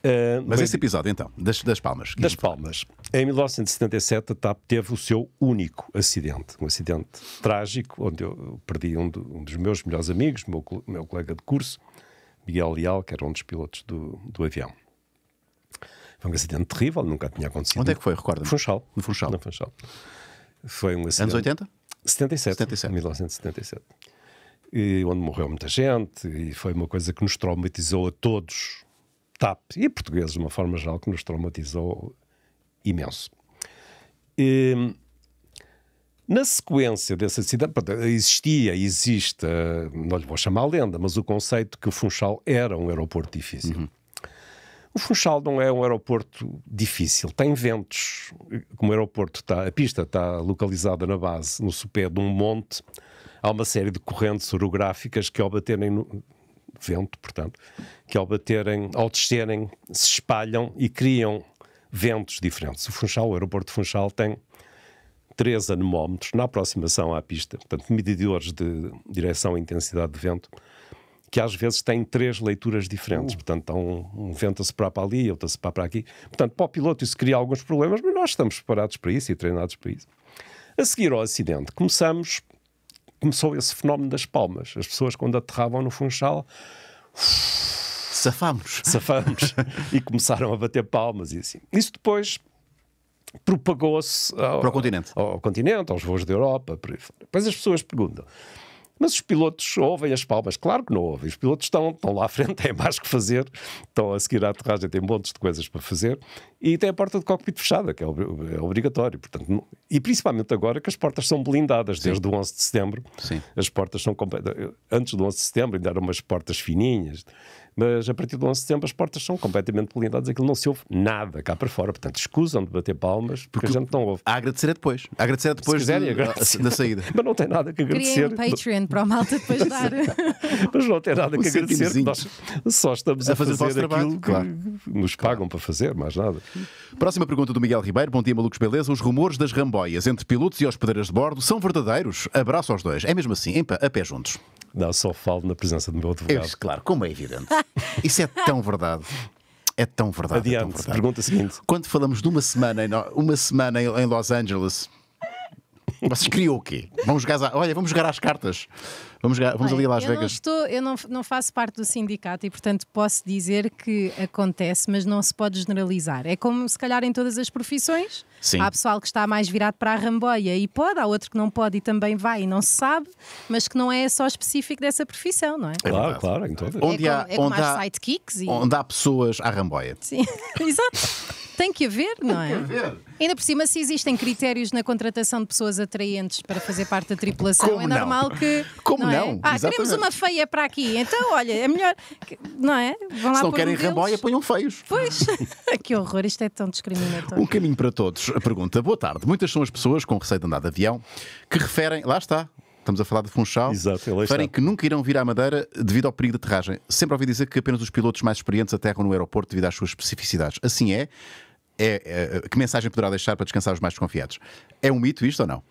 Uh, Mas bem, esse episódio, então, das, das Palmas. Das é Palmas. Em 1977, a TAP teve o seu único acidente. Um acidente trágico, onde eu perdi um, do, um dos meus melhores amigos, meu, meu colega de curso Miguel Leal, que era um dos pilotos do, do avião. Foi um acidente terrível, nunca tinha acontecido. Onde é que foi, recorda? Funchal. No Funchal. No Funchal. Foi um acidente. Anos 80? 77. 77. 1977. E onde morreu muita gente e foi uma coisa que nos traumatizou a todos, TAP e portugueses de uma forma geral, que nos traumatizou imenso. E, na sequência dessa cidade existia, existe, eh, não lhe vou chamar lenda, mas o conceito que o Funchal era um aeroporto difícil. Uhum. O Funchal não é um aeroporto difícil, tem ventos. Como o aeroporto está, a pista está localizada na base, no sopé de um monte, há uma série de correntes orográficas que ao baterem no vento, portanto, que ao baterem, ao descerem, se espalham e criam ventos diferentes. O Funchal, o aeroporto de Funchal tem três anemómetros na aproximação à pista, portanto, medidores de direção e intensidade de vento, que às vezes têm três leituras diferentes. Uh. Portanto, há um, um vento a soprar para ali, outro a soprar para aqui. Portanto, para o piloto isso cria alguns problemas, mas nós estamos preparados para isso e treinados para isso. A seguir ao acidente, começamos, começou esse fenómeno das palmas. As pessoas, quando aterravam no funchal, safámos, safámos e começaram a bater palmas e assim. Isso depois propagou-se ao, para o continente. Ao, ao continente, aos voos da Europa. Depois as pessoas perguntam. Mas os pilotos ouvem as palmas? Claro que não ouvem. Os pilotos estão, estão lá à frente, têm é mais que fazer, estão a seguir à aterragem, têm montes de coisas para fazer e tem a porta de cockpit fechada, que é, é, obrigatório. Portanto, não... e principalmente agora que as portas são blindadas, Sim. desde o 11 de setembro. Sim. As portas são. Antes do 11 de setembro ainda eram umas portas fininhas, mas a partir do 11 de setembro as portas são completamente blindadas, aquilo não se ouve nada cá para fora. Portanto, escusam de bater palmas, porque, porque a gente não ouve. A agradecer é depois. A agradecer é depois quiserem, de... saída. mas não tem nada que agradecer. Criei um Patreon para o malta depois dar. mas não tem nada que agradecer. Nós só estamos a, fazer, fazer aquilo trabalho, que claro. nos pagam claro. para fazer, mais nada. Próxima pergunta do Miguel Ribeiro. Bom dia, malucos, beleza? Os rumores das ramboias entre pilotos e hospedeiras de bordo são verdadeiros? Abraço aos dois. É mesmo assim, pé, a pé juntos. Não, só falo na presença do meu advogado. Eu, claro, como é evidente. Isso é tão verdade. É tão verdade. Adiante, é tão verdade. pergunta seguinte. Quando falamos de uma semana em, uma semana em Los Angeles, vocês criou o quê? Vamos jogar, olha, vamos jogar às cartas. Vamos, vamos ali a Las eu Vegas. Não estou, eu não, não faço parte do sindicato e, portanto, posso dizer que acontece, mas não se pode generalizar. É como se calhar em todas as profissões. Sim. Há pessoal que está mais virado para a ramboia e pode, há outro que não pode e também vai e não se sabe, mas que não é só específico dessa profissão, não é? é claro, claro, em todas. Onde é há, é como onde há, sidekicks. E... Onde há pessoas à ramboia. Sim, exato. Tem que haver, não é? Tem que é? haver. Ainda por cima, se existem critérios na contratação de pessoas atraentes para fazer parte da tripulação, Como é não? normal que. Como não? É? não? Ah, queremos uma feia para aqui. Então, olha, é melhor. Não é? Vão lá se não querem um ramóia, ponham feios. Pois. que horror, isto é tão discriminatório. Um caminho para todos. A pergunta: boa tarde. Muitas são as pessoas com receio de andar de avião que referem. Lá está estamos a falar de Funchal, Exato, referem que nunca irão vir à Madeira devido ao perigo de aterragem. Sempre ouvi dizer que apenas os pilotos mais experientes aterram no aeroporto devido às suas especificidades. Assim é, é, é, que mensagem poderá deixar para descansar os mais desconfiados? É um mito isto ou não?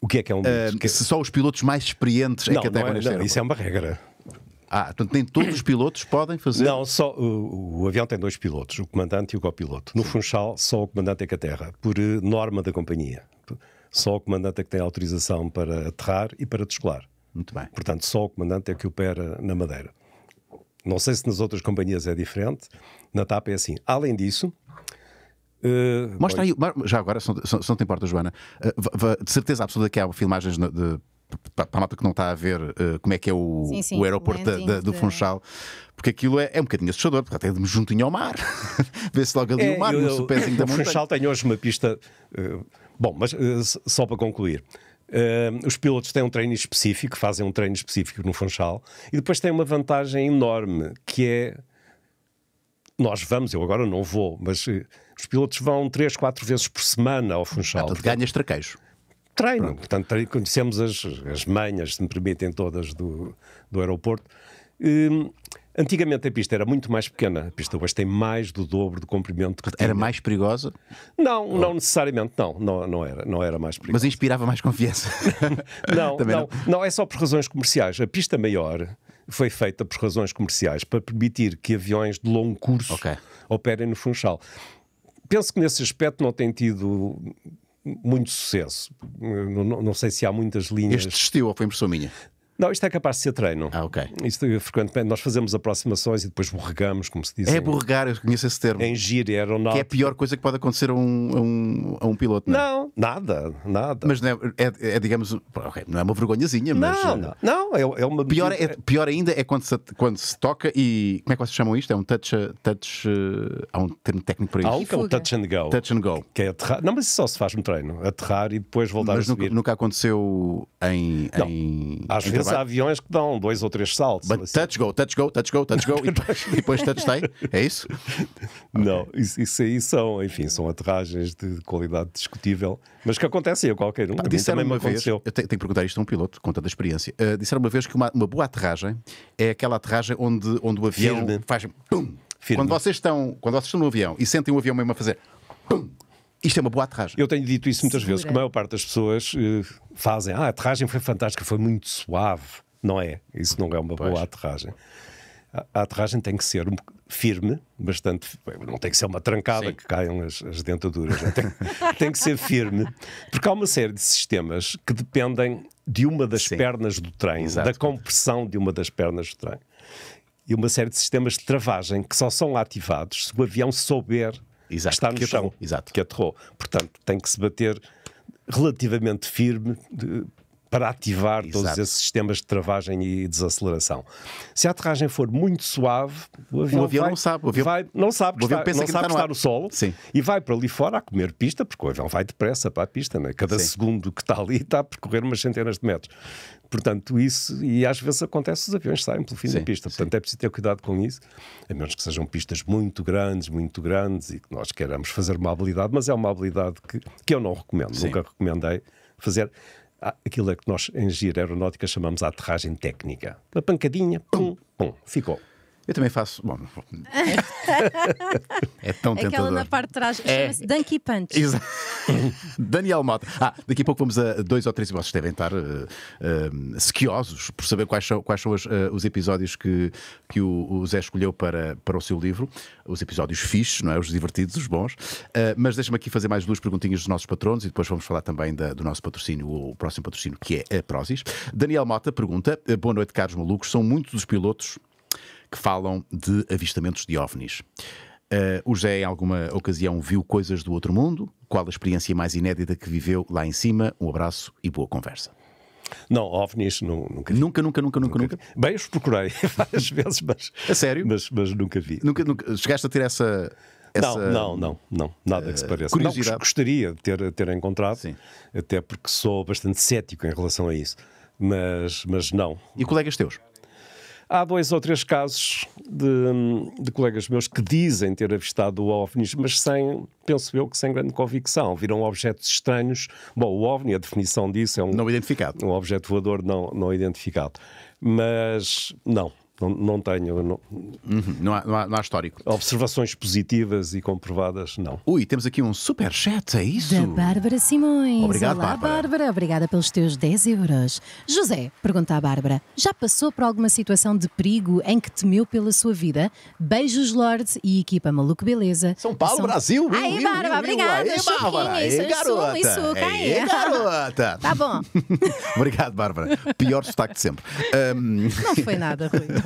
O que é que é um mito? Uh, ah, que... Se só os pilotos mais experientes é que até não, é, não, isso é uma regra. Ah, portanto, nem todos os pilotos podem fazer. Não, só o, o, avião tem dois pilotos, o comandante e o copiloto. No Sim. Funchal, só o comandante é que aterra, por eh, norma da companhia. Só o comandante é que tem autorização para aterrar e para descolar. Muito bem. Portanto, só o comandante é que opera na Madeira. Não sei se nas outras companhias é diferente, na TAP é assim. Além disso, Uh, Mostra aí, já agora, se não te importa, Joana, uh, de certeza absoluta que há filmagens de, de para a malta que não está a ver uh, como é que é o, sim, sim, o aeroporto da, da, do Funchal, porque aquilo é, é um bocadinho assustador, porque até de juntinho ao mar, vê-se logo ali é, o mar, eu, no eu, pezinho da O Funchal tem hoje uma pista. Uh, bom, mas uh, só para concluir. os pilotos têm um treino específico, fazem um treino específico no Funchal e depois têm uma vantagem enorme que é nós vamos, eu agora não vou, mas os pilotos vão três, quatro vezes por semana ao Funchal. Ah, portanto, ganhas traquejo treino. Pronto. Portanto, treino, conhecemos as, as manhas, se me permitem, todas do, do aeroporto. Hum, antigamente a pista era muito mais pequena. A pista hoje tem mais do dobro do comprimento que Era tinha. mais perigosa? Não, não necessariamente, não, não. Não era, não era mais perigosa. Mas inspirava mais confiança? não, não, não, não, é só por razões comerciais. A pista maior foi feita por razões comerciais para permitir que aviões de longo curso okay. operem no Funchal penso que nesse aspecto não tem tido muito sucesso. Não, não, sei se há muitas linhas. Este desistiu, ou foi impressão minha? Não, isto é capaz de ser treino. Ah, ok. Isto é frequentemente nós fazemos aproximações e depois borregamos, como se diz. É borregar, eu conheço esse termo. Em giro aeronáutica. Que é a pior coisa que pode acontecer a um, a um, a um piloto, não é? Não, nada, nada. Mas não é, é, é digamos, okay, não é uma vergonhazinha, mas. Não, eh, não, não é, é uma. Pior, é, é, pior ainda é quando se, quando se toca e. Como é que vocês chamam isto? É um touch. Eh, touch uh, há um termo técnico para isso. Algo que é o touch and go. Touch and go. Que é aterrar. Não, mas isso só se faz no treino. Aterrar e depois voltar mas a subir. Mas nunca aconteceu em. Não, em... Às vezes há aviões que dão dois ou três saltos. assim. touch go, touch go, touch go, touch go, e depois, depois touch stay, é isso? Não, okay. isso, isso, aí são, enfim, são aterragens de qualidade discutível, mas que acontecem a qualquer um. Pá, disseram uma vez, aconteceu. eu tenho, tenho, que perguntar isto a um piloto, conta da experiência, uh, disseram uma vez que uma, uma, boa aterragem é aquela aterragem onde, onde o avião Firme. faz pum. Quando vocês estão, quando vocês estão no avião e sentem o avião mesmo a fazer pum, isto é uma boa aterragem. Eu tenho dito isso muitas Segura. vezes, que a maior parte das pessoas uh, fazem. Ah, a aterragem foi fantástica, foi muito suave. Não é. Isso não é uma pois. boa aterragem. A, a aterragem tem que ser um, firme, bastante. Não tem que ser uma trancada Sim. que caiam as, as dentaduras. Né? Tem, tem, que ser firme. Porque há uma série de sistemas que dependem de uma das Sim. pernas do trem, Exato. da compressão de uma das pernas do trem. E uma série de sistemas de travagem que só são ativados se o avião souber Exato, está no que é chão, aterrou. Exato. que aterrou. É Portanto, tem que se bater relativamente firme de, para ativar Exato. todos esses sistemas de travagem e desaceleração. Se a aterragem for muito suave, o avião, o avião vai, não sabe. O avião, vai, não sabe que está, pensa não que sabe está, no solo Sim. e vai para ali fora a comer pista, porque o avião vai depressa para a pista. Né? Cada Sim. segundo que está ali está a percorrer umas centenas de metros. Portanto, isso, e às vezes acontece, os aviões saem pelo fim sim, da pista. Portanto, sim. é preciso ter cuidado com isso, a menos que sejam pistas muito grandes, muito grandes e que nós queiramos fazer uma habilidade, mas é uma habilidade que, que eu não recomendo, sim. nunca recomendei fazer. Ah, aquilo que nós, em giro aeronáutica, chamamos a aterragem técnica. Uma pancadinha, pum, pum, ficou. Eu também faço. Bom, é tão tentador. Aquela na parte de trás, é. chama-se Dunky Punch. Exato. Daniel Mota. Ah, daqui a pouco vamos a dois ou três. Vocês devem estar uh, uh, sequiosos por saber quais são, quais são uh, os episódios que, que o, o, Zé escolheu para, para o seu livro. Os episódios fixos, não é? Os divertidos, os bons. mas deixa-me aqui fazer mais duas perguntinhas dos nossos patronos e depois vamos falar também da, do nosso patrocínio, o próximo patrocínio, que é a Prozis. Daniel Mota pergunta: Boa noite, caros malucos. São muitos os pilotos que falam de avistamentos de ovnis. Uh, o José, em alguma ocasião, viu coisas do outro mundo? qual a experiência mais inédita que viveu lá em cima. Um abraço e boa conversa. Não, OVNIs não, nunca vi. Nunca, nunca, nunca, nunca, nunca. Bem, os procurei várias vezes, mas. A sério? Mas, mas nunca vi. Nunca, nunca. Chegaste a ter essa. Essa... Não, não, não, não, nada que se eh, pareça. Curiosidade. Não, gostaria de ter, ter encontrado, Sim. até porque sou bastante cético em relação a isso, mas, mas não. E colegas teus? Há dois ou três casos de, de colegas meus que dizem ter avistado o OVNIs, mas sem, penso eu, que sem grande convicção. Viram objetos estranhos. Bom, o OVNI, a definição disso é um... Não identificado. Um objeto voador não, não identificado. Mas não, não, não tenho. Não... Uhum, não, há, não, há, não, há, histórico. Observações positivas e comprovadas, não. Ui, temos aqui um super chat, é isso? Da Bárbara Simões. Obrigado, Olá, Bárbara. Bárbara. Obrigada pelos teus 10 euros. José, pergunta à Bárbara: já passou por alguma situação de perigo em que temeu pela sua vida? Beijos, Lorde e equipa Maluco Beleza. São Paulo, São... Brasil. Aí, Bárbara, obrigada. Aí, Bárbara. Aí, garota. Isso, isso, aí, garota. Tá bom. Obrigado, Bárbara. Pior destaque de sempre. Um... Não foi nada, ruim.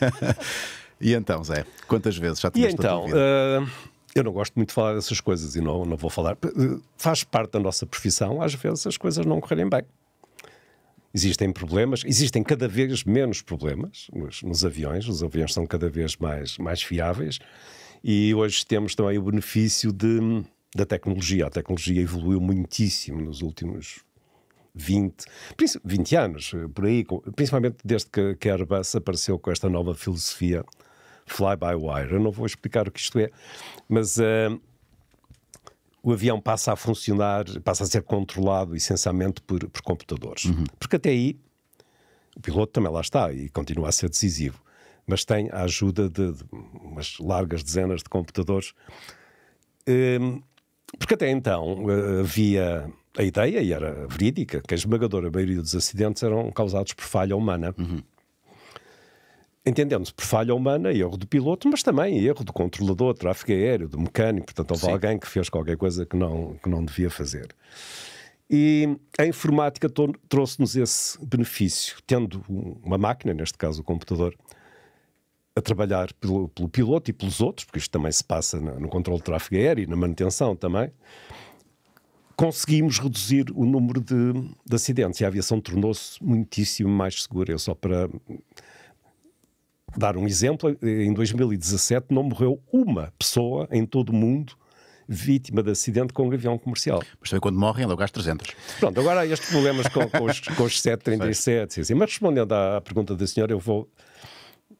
e então, Zé, quantas vezes já tiveste e então, uh, eu não gosto muito de falar dessas coisas e não, não vou falar. Eh, faz parte da nossa profissão, às vezes, as coisas não correrem bem. Existem problemas, existem cada vez menos problemas nos, nos aviões, os aviões são cada vez mais, mais fiáveis e hoje temos também o benefício de, da tecnologia. A tecnologia evoluiu muitíssimo nos últimos 20, 20 anos, eh, por aí, principalmente desde que a Airbus apareceu com esta nova filosofia fly-by-wire. Eu não vou explicar o que isto é, mas uh, o avião passa a funcionar, passa a ser controlado essencialmente por, por computadores. Uhum. Porque até aí o piloto também lá está e continua a ser decisivo, mas tem a ajuda de, de umas largas dezenas de computadores. Ehm, porque até então uh, havia a ideia, e era verídica, que a esmagadora maioria dos acidentes eram causados por falha humana. Uhum. Entendendo-se por falha humana, erro do piloto, mas também erro do controlador, tráfego aéreo, do mecânico, portanto, houve Sim. alguém que fez qualquer coisa que não, que não devia fazer. E a informática trouxe-nos esse benefício, tendo uma máquina, neste caso o computador, a trabalhar pelo, pelo piloto e pelos outros, porque isto também se passa no, no controle de tráfego aéreo e na manutenção também conseguimos reduzir o número de, de acidentes e a aviação tornou-se muitíssimo mais segura. Eu só para dar um exemplo, em 2017 não morreu uma pessoa em todo o mundo vítima de acidente com um avião comercial. Mas também quando morrem, alugas 300. Pronto, agora há estes problemas com, com, os, com os 737. Assim, mas respondendo à, pergunta da senhora, eu vou,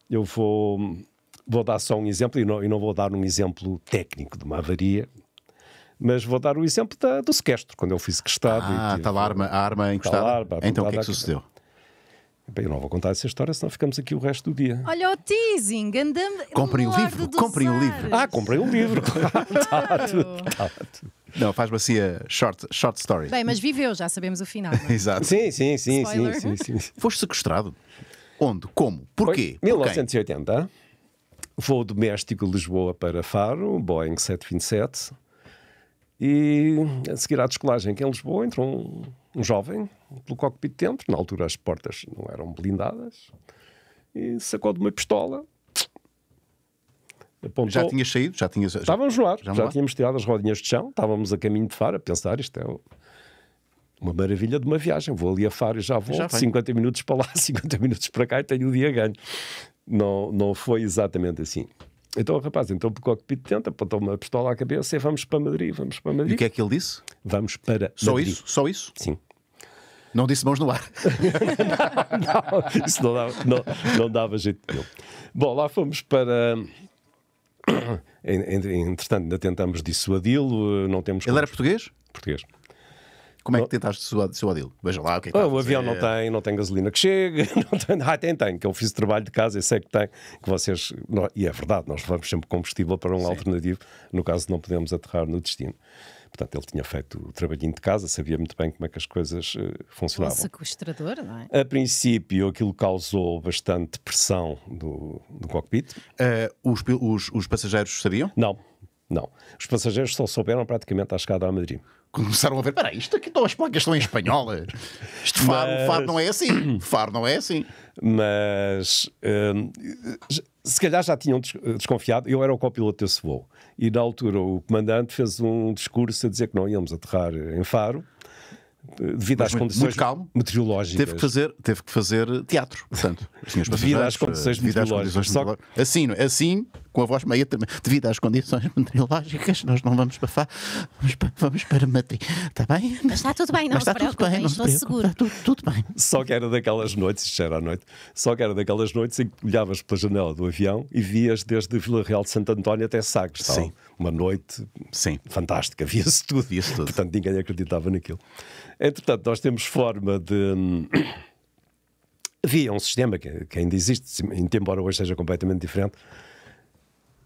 eu vou, vou dar só um exemplo e não, e não vou dar um exemplo técnico de uma avaria, mas vou dar o exemplo da, do sequestro, quando eu fui sequestrado. Ah, está a arma, a arma encostada. A arma então o que é que sucedeu? Bem, eu não vou contar essa história, senão ficamos aqui o resto do dia. Olha o teasing, andamos. Ah, comprem o livro, comprem o livro. Ah, comprei o livro. Não, faz-me assim a short, short story. Bem, mas viveu, já sabemos o final. É? Exato. Sim, sim, sim, sim, sim, Foste sequestrado? Onde? Como? Porquê? 1980. Voo doméstico Lisboa para Faro, Boeing 727. E a seguir à descolagem aqui em Lisboa entrou um, um jovem pelo cockpit dentro, na altura as portas não eram blindadas, e sacou de uma pistola. Apontou. Já tinhas saído? Já tinhas, estávamos no ar, já, já tínhamos tirado as rodinhas de chão, estávamos a caminho de Faro a pensar, isto é uma maravilha de uma viagem, vou ali a Faro e já vou, 50 minutos para lá, 50 minutos para cá e tenho o dia ganho. Não, não foi exatamente assim. Então, rapaz, então o Cockpit tenta, apontou uma pistola à cabeça e vamos para Madrid, vamos para Madrid. E o que é que ele disse? Vamos para Só Madrid. isso? Só isso? Sim. Não disse mãos no ar. não, não, isso não dava, não, não dava jeito nenhum. Bom, lá fomos para. Entretanto, ainda tentamos dissuadi-lo, não temos. Ele como... era português? Português. Como é que tentaste dissuadi-lo? Veja lá o que é que ah, O avião não tem, não tem gasolina que chegue, não tem, ah, tem, tem, que eu fiz trabalho de casa, eu sei é que tem, que vocês, e é verdade, nós levamos sempre combustível para um Sim. alternativo, no caso de não podermos aterrar no destino. Portanto, ele tinha feito o trabalhinho de casa, sabia muito bem como é que as coisas uh, funcionavam. Um sequestrador, não é? A princípio, aquilo causou bastante pressão do, do cockpit. Uh, os, os, os passageiros sabiam? Não, não. Os passageiros só souberam praticamente à chegada a Madrid começaram a ver: espera, isto aqui estão as placas estão em espanhola. Isto faro, Mas... faro não é assim. Faro não é assim. Mas hum, se calhar já tinham des desconfiado. Eu era o copiloto desse voo. E na altura o comandante fez um discurso a dizer que não íamos aterrar em Faro devido Mas às muito, condições muito calmo, meteorológicas. Teve que fazer, teve que fazer teatro, portanto. devido às condições meteorológicas. Meteorológicas. Assim, assim com a voz meia devido às condições meteorológicas, nós não vamos para vamos para, vamos para Madrid, está bem? Mas está tudo bem, não Mas está tudo bem, não é estou seguro. Está tudo, tudo, bem. Só que era daquelas noites, isto era à noite, só que era daquelas noites em que olhavas pela janela do avião e vias desde Vila Real de Santo António até Sagres, Sim. Uma noite Sim. fantástica, via-se tudo. Via se tudo. Portanto, ninguém acreditava naquilo. Entretanto, nós temos forma de... Hum, havia um sistema que, que ainda existe, embora hoje seja completamente diferente,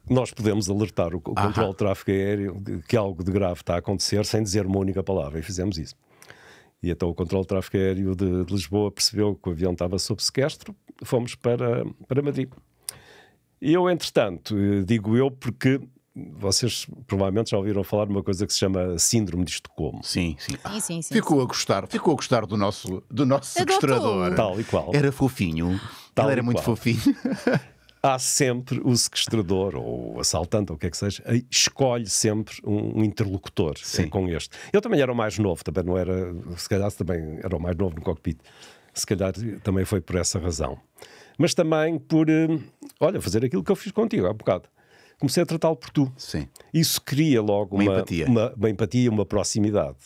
nós podemos alertar o, o controle de tráfego aéreo que algo de grave está a acontecer sem dizer uma única palavra, e fizemos isso. E então o controle de tráfego aéreo de, de Lisboa percebeu que o avião estava sob sequestro, fomos para, para Madrid. E eu, entretanto, eh, digo eu porque vocês provavelmente já ouviram falar de uma coisa que se chama síndrome de Estocolmo. Sim, sim. sim, sim, sim ficou a gostar, ficou a gostar do nosso, do nosso sequestrador. Tal e qual. Era fofinho. Tal Ele era muito fofinho. há sempre o sequestrador ou o assaltante, ou o que é que seja, escolhe sempre um interlocutor Sim. com este. Eu também era o mais novo, também não era, se calhar também era o mais novo no cockpit. Se calhar também foi por essa razão. Mas também por, eh, olha, fazer aquilo que eu fiz contigo há um bocado comecei a tratá-lo por tu. Sim. Isso cria logo uma, uma empatia, uma, uma, empatia, uma proximidade.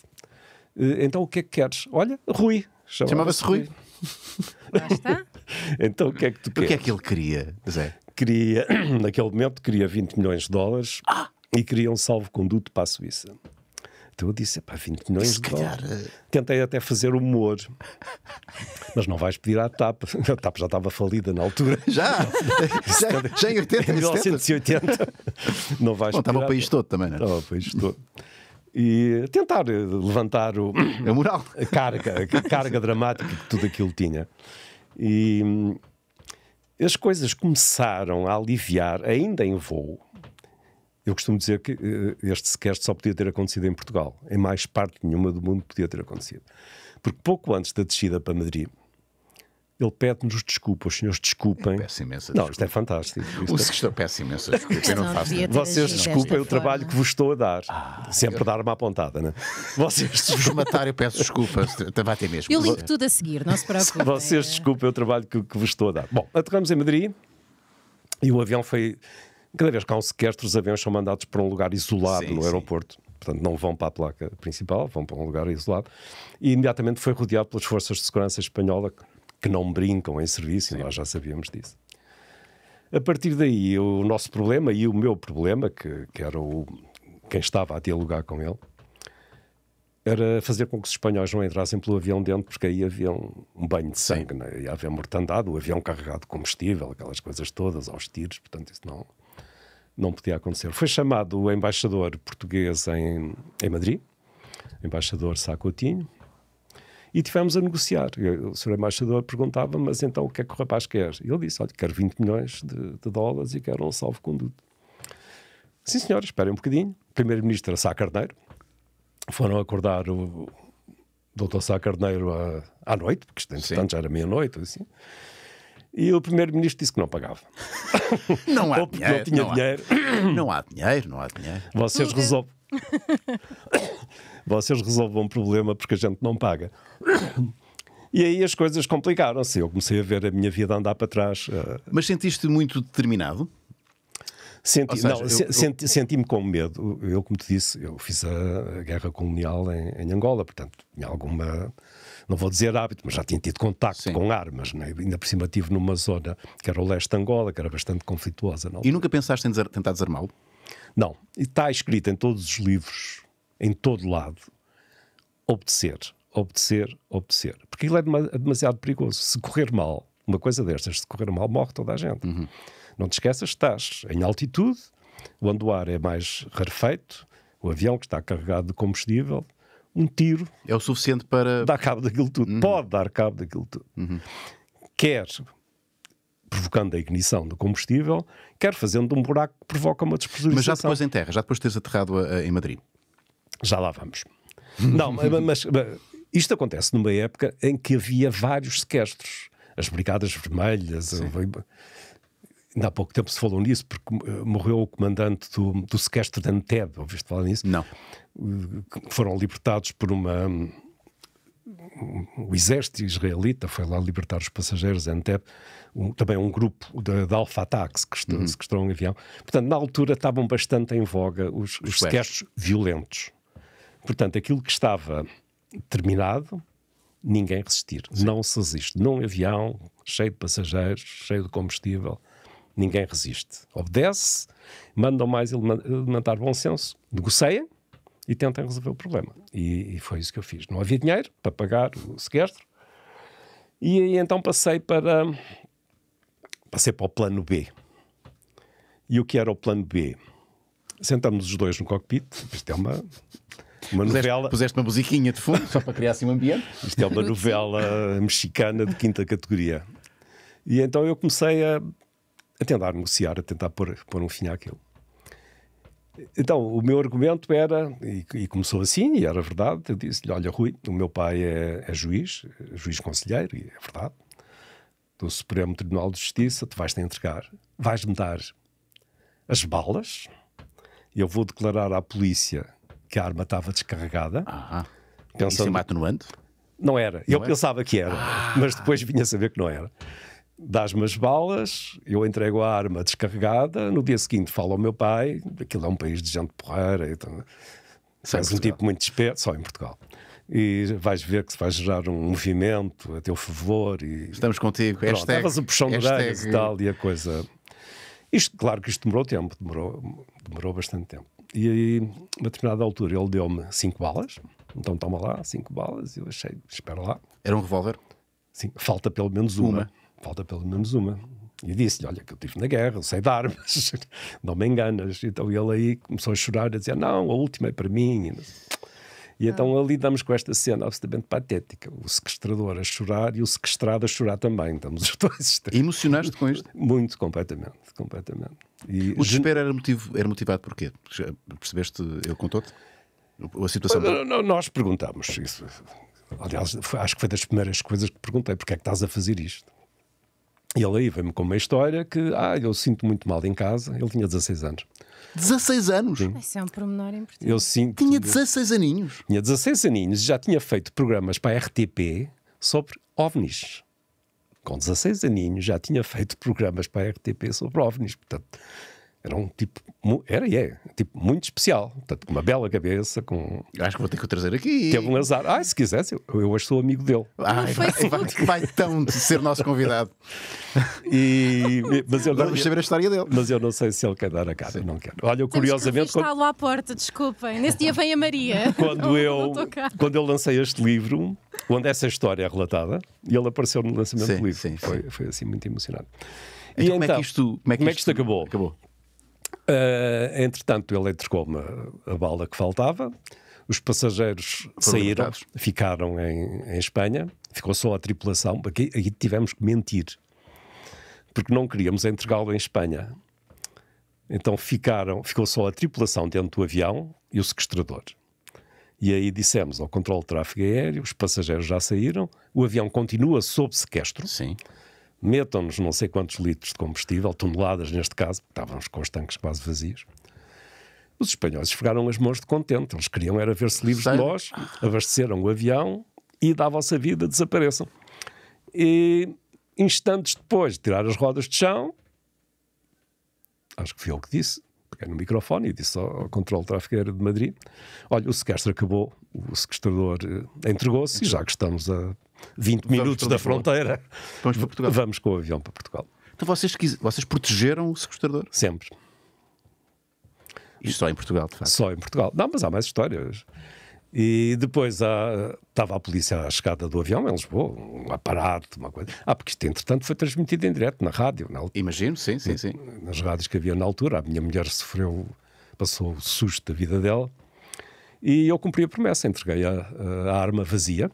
Eh, então o que é que queres? Olha, Rui. Chamava-se Rui. Rui. Lá então o que é que tu queres? O que é que ele queria, Zé? Queria, naquele momento, queria 20 milhões de dólares ah! e queria um salvo-conduto para a Suíça. Então eu disse, para 20 milhões de calhar... dólares. Eh, Tentei até fazer humor. Mas não vais pedir à TAP. A TAP já estava falida na altura. Já? já, já em 80, em 1980. Não vais Bom, pedir estava o país todo também, não é? Estava o país todo e tentar eh, levantar o, a moral, a carga, a carga dramática que tudo aquilo tinha. E hum, as coisas começaram a aliviar, ainda em voo. Eu costumo dizer que eh, este sequestro só podia ter acontecido em Portugal. Em mais parte nenhuma do mundo podia ter acontecido. Porque pouco antes da descida para Madrid, ele pede-nos desculpa, os senhores desculpem. Peço imensa Não, isto é fantástico. Isto é o é... peço imensa desculpa, eu não faço Vocês desculpem o trabalho que vos estou a dar. Ah, Sempre eu... dar uma apontada, né? Vocês se vos matar, eu peço desculpa, vai ter mesmo. Eu limpo tudo a seguir, não se preocupe. Vocês desculpem o trabalho que, que vos estou a dar. Bom, aterramos em Madrid e o avião foi. Cada vez que há um sequestro, os aviões são mandados para um lugar isolado sim, no aeroporto. Sim. Portanto, não vão para a placa principal, vão para um lugar isolado. E imediatamente foi rodeado pelas forças de segurança espanhola, que não brincam em serviço, Sim. e nós já sabíamos disso. A partir daí, o nosso problema e o meu problema, que, que era o, quem estava a dialogar com ele, era fazer com que os espanhóis não entrassem pelo avião dentro, porque aí havia um, um banho de sangue, né? ia haver mortandade, o avião carregado de combustível, aquelas coisas todas, aos tiros, portanto, isso não, não podia acontecer. Foi chamado o embaixador português em, em Madrid, embaixador Sacotinho e tivemos a negociar. Eu, o senhor embaixador perguntava, mas então o que é que o rapaz quer? E ele disse, olha, quero 20 milhões de, de dólares e quero um salvo-conduto. Sim, senhor esperem um bocadinho. Primeiro-Ministro Sá Carneiro. Foram acordar o, doutor Sá Carneiro à, à noite, porque isto, entretanto, já era meia-noite, assim. E o primeiro-ministro disse que não pagava. Não há Ou dinheiro. Não, tinha não dinheiro. Há, não há dinheiro, não há dinheiro. Vocês resolvem. Vocês resolvam o problema porque a gente não paga. E aí as coisas complicaram-se. Eu comecei a ver a minha vida andar para trás. Eh, mas sentiste muito determinado? Senti, não, eu, senti, me com medo. Eu, como te disse, eu fiz a, guerra colonial em, em Angola, portanto, tinha alguma, não vou dizer hábito, mas já tinha tido contacto Sim. com armas, né? ainda por cima estive numa zona que era o leste de Angola, que era bastante conflituosa. E nunca pensaste em tentar desarmá-lo? Não. está escrito em todos os livros, em todo lado: obedecer, obedecer, obedecer. Porque é ele é demasiado perigoso. Se correr mal, uma coisa destas, se correr mal, morre toda a gente. Uhum. Não te esqueças, estás em altitude, onde o ar é mais rarefeito, o avião que está carregado de combustível, um tiro. É o suficiente para. Dar cabo daquilo tudo. Uhum. Pode dar cabo daquilo tudo. Uhum. Quer provocando a ignição do combustível, quer fazendo um buraco que provoca uma despresurização. Mas já depois em terra, já depois de teres aterrado a, a, em Madrid? Já lá vamos. Não, mas, mas isto acontece numa época em que havia vários sequestros. As Brigadas Vermelhas. Ainda há pouco tempo se falou nisso, porque eh, morreu o comandante do, do sequestro de Anteb. Ouviste falar nisso? Não. foram libertados por uma. O exército israelita foi lá libertar os passageiros de Anteb um, também um grupo da Alfa que, uhum. que estourou um avião. Portanto, na altura estavam bastante em voga os, os sequestros violentos. Portanto, aquilo que estava terminado, ninguém resistir. Sim. Não se resiste. Num avião cheio de passageiros, cheio de combustível, ninguém resiste. Obedece, mandam mais elementar bom senso, negociem e tentem resolver o problema. E, e, foi isso que eu fiz. Não havia dinheiro para pagar o sequestro. E aí então passei para passei para o plano B. E o que era o plano B? Sentámos os dois no cockpit, isto é uma, uma puseste, novela. Puseste uma musiquinha de fundo, só para criar assim um ambiente. Isto é uma novela mexicana de quinta categoria. E então eu comecei a, a tentar negociar, a tentar pôr, pôr um fim àquilo. Então, o meu argumento era, e, e começou assim, e era verdade, eu disse-lhe, olha Rui, o meu pai é, é juiz, juiz conselheiro, e é verdade, do Supremo Tribunal de Justiça, tu vais-te entregar, vais-me dar as balas, eu vou declarar à polícia que a arma estava descarregada. Ah, pensando... Isso é atenuante? Não era. Não eu é? pensava que era, ah. mas depois vinha a saber que não era. Dás-me as balas, eu entrego a arma descarregada, no dia seguinte falo ao meu pai, aquilo é um país de gente porreira, então, és um tipo muito esperto, só em Portugal e vais ver que se vai gerar um movimento a teu favor. E... Estamos contigo. estavas a puxão de e tal, e a coisa. Isto, claro que isto demorou tempo, demorou, demorou bastante tempo. E aí, a determinada altura, ele deu-me cinco balas. Então toma lá, cinco balas. E eu achei, espera lá. Era um revólver? Sim, falta pelo menos uma. uma. Falta pelo menos uma. E disse-lhe: Olha, que eu estive na guerra, sei dar, mas não me enganas. Então ele aí começou a chorar, a dizer: Não, a última é para mim. E ah. então ah. ali damos com esta cena absolutamente patética: o sequestrador a chorar e o sequestrado a chorar também. Estamos os dois. Emocionaste com isto? Muito, completamente. completamente. E o desespero gen... era, motivo, era motivado por quê? Percebeste, ele contou-te? A situação. Não, nós perguntámos isso. Aliás, acho que foi das primeiras coisas que perguntei: porque é que estás a fazer isto? E ele aí veio-me com uma história que, ah, eu sinto muito mal em casa. Ele tinha 16 anos. 16 anos? Sim. Isso é um pormenor importante. Eu sinto. Tinha 16 aninhos. Tinha 16 aninhos e já tinha feito programas para a RTP sobre OVNIs. Com 16 aninhos já tinha feito programas para a RTP sobre OVNIs. Portanto, era um tipo, era e é, tipo muito especial, portanto, com uma bela cabeça, com... Acho que vou ter que o trazer aqui. Teve um azar. Ah, se quisesse, eu, eu hoje sou amigo dele. Ai, vai, vai, vai tão de ser nosso convidado. e, mas eu não, Vamos saber a história dele. Mas eu não sei se ele quer dar a cara, Sim. não quero. Olha, eu, curiosamente... Quando... Estalo à porta, desculpem. Nesse dia vem a Maria. Quando, eu, quando eu lancei este livro, onde essa história é relatada, e ele apareceu no lançamento sim, do livro. Sim, foi, sim. foi assim muito emocionado. Então, e então, como é que então, isto, como é que, como isto, é que isto acabou? acabou? Uh, entretanto, ele entregou-me a, bala que faltava. Os passageiros Foram saíram, ficaram em, em, Espanha, ficou só a tripulação. porque aí tivemos que mentir, porque não queríamos entregá-lo em Espanha. Então ficaram, ficou só a tripulação dentro do avião e o sequestrador. E aí dissemos ao controle de tráfego aéreo, os passageiros já saíram, o avião continua sob sequestro. Sim metam-nos não sei quantos litros de combustível, toneladas neste caso, porque estávamos com os tanques quase vazios. Os espanhóis esfregaram as mãos de contente, eles queriam era ver-se livres de nós, abasteceram o avião e da vossa vida desapareçam. E instantes depois de tirar as rodas de chão, acho que foi eu que disse, peguei no microfone e disse ao, ao controle tráfego de Madrid: Olha, o sequestro acabou, o sequestrador eh, entregou-se e já que estamos a 20 Vamos minutos da fronteira. Vamos para Portugal. Vamos com o avião para Portugal. Então vocês, quis... vocês protegeram o sequestrador? Sempre. Isto só em Portugal, de facto. Só em Portugal. Não, mas há mais histórias. E depois estava a polícia à chegada do avião em Lisboa, um aparato, uma coisa. Ah, porque isto, entretanto, foi transmitido em direto na rádio. Na altura, Imagino, sim, sim, sim. Nas rádios que havia na altura. A minha mulher sofreu, passou o susto da vida dela. E eu cumpri a promessa, entreguei a, a arma vazia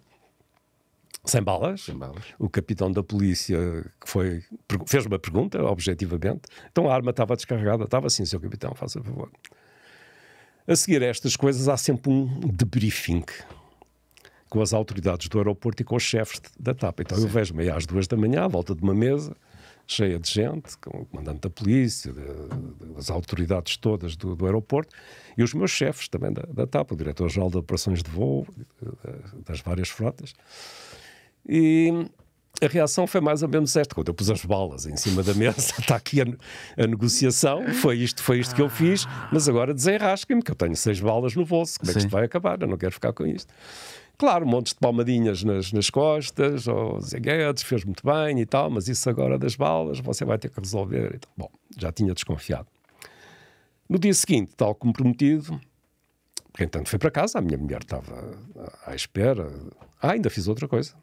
sem balas. Sem balas. O capitão da polícia que foi, fez uma pergunta, objetivamente. Então a arma estava descarregada. Estava assim, seu capitão, faça favor. A seguir a estas coisas há sempre um debriefing com as autoridades do aeroporto e com os chefes da TAP. Então Sim. eu vejo-me às duas da manhã, à volta de uma mesa, cheia de gente, com o comandante da polícia, de, autoridades todas do, do, aeroporto, e os meus chefes também da, da TAP, o diretor-geral de operações de voo, eh, das várias frotas. E a reação foi mais ou menos esta. Quando eu pus as balas em cima da mesa, está aqui a, a, negociação, foi isto, foi isto que eu fiz, mas agora desenrasquem-me, que eu tenho seis balas no bolso, como é que Sim. isto vai acabar? Eu não quero ficar com isto. Claro, montes de palmadinhas nas, nas costas, ou Zé Guedes fez muito bem e tal, mas isso agora das balas, você vai ter que resolver. Então, bom, já tinha desconfiado. No dia seguinte, tal como prometido, entanto foi para casa, a minha mulher estava à espera. Ah, ainda fiz outra coisa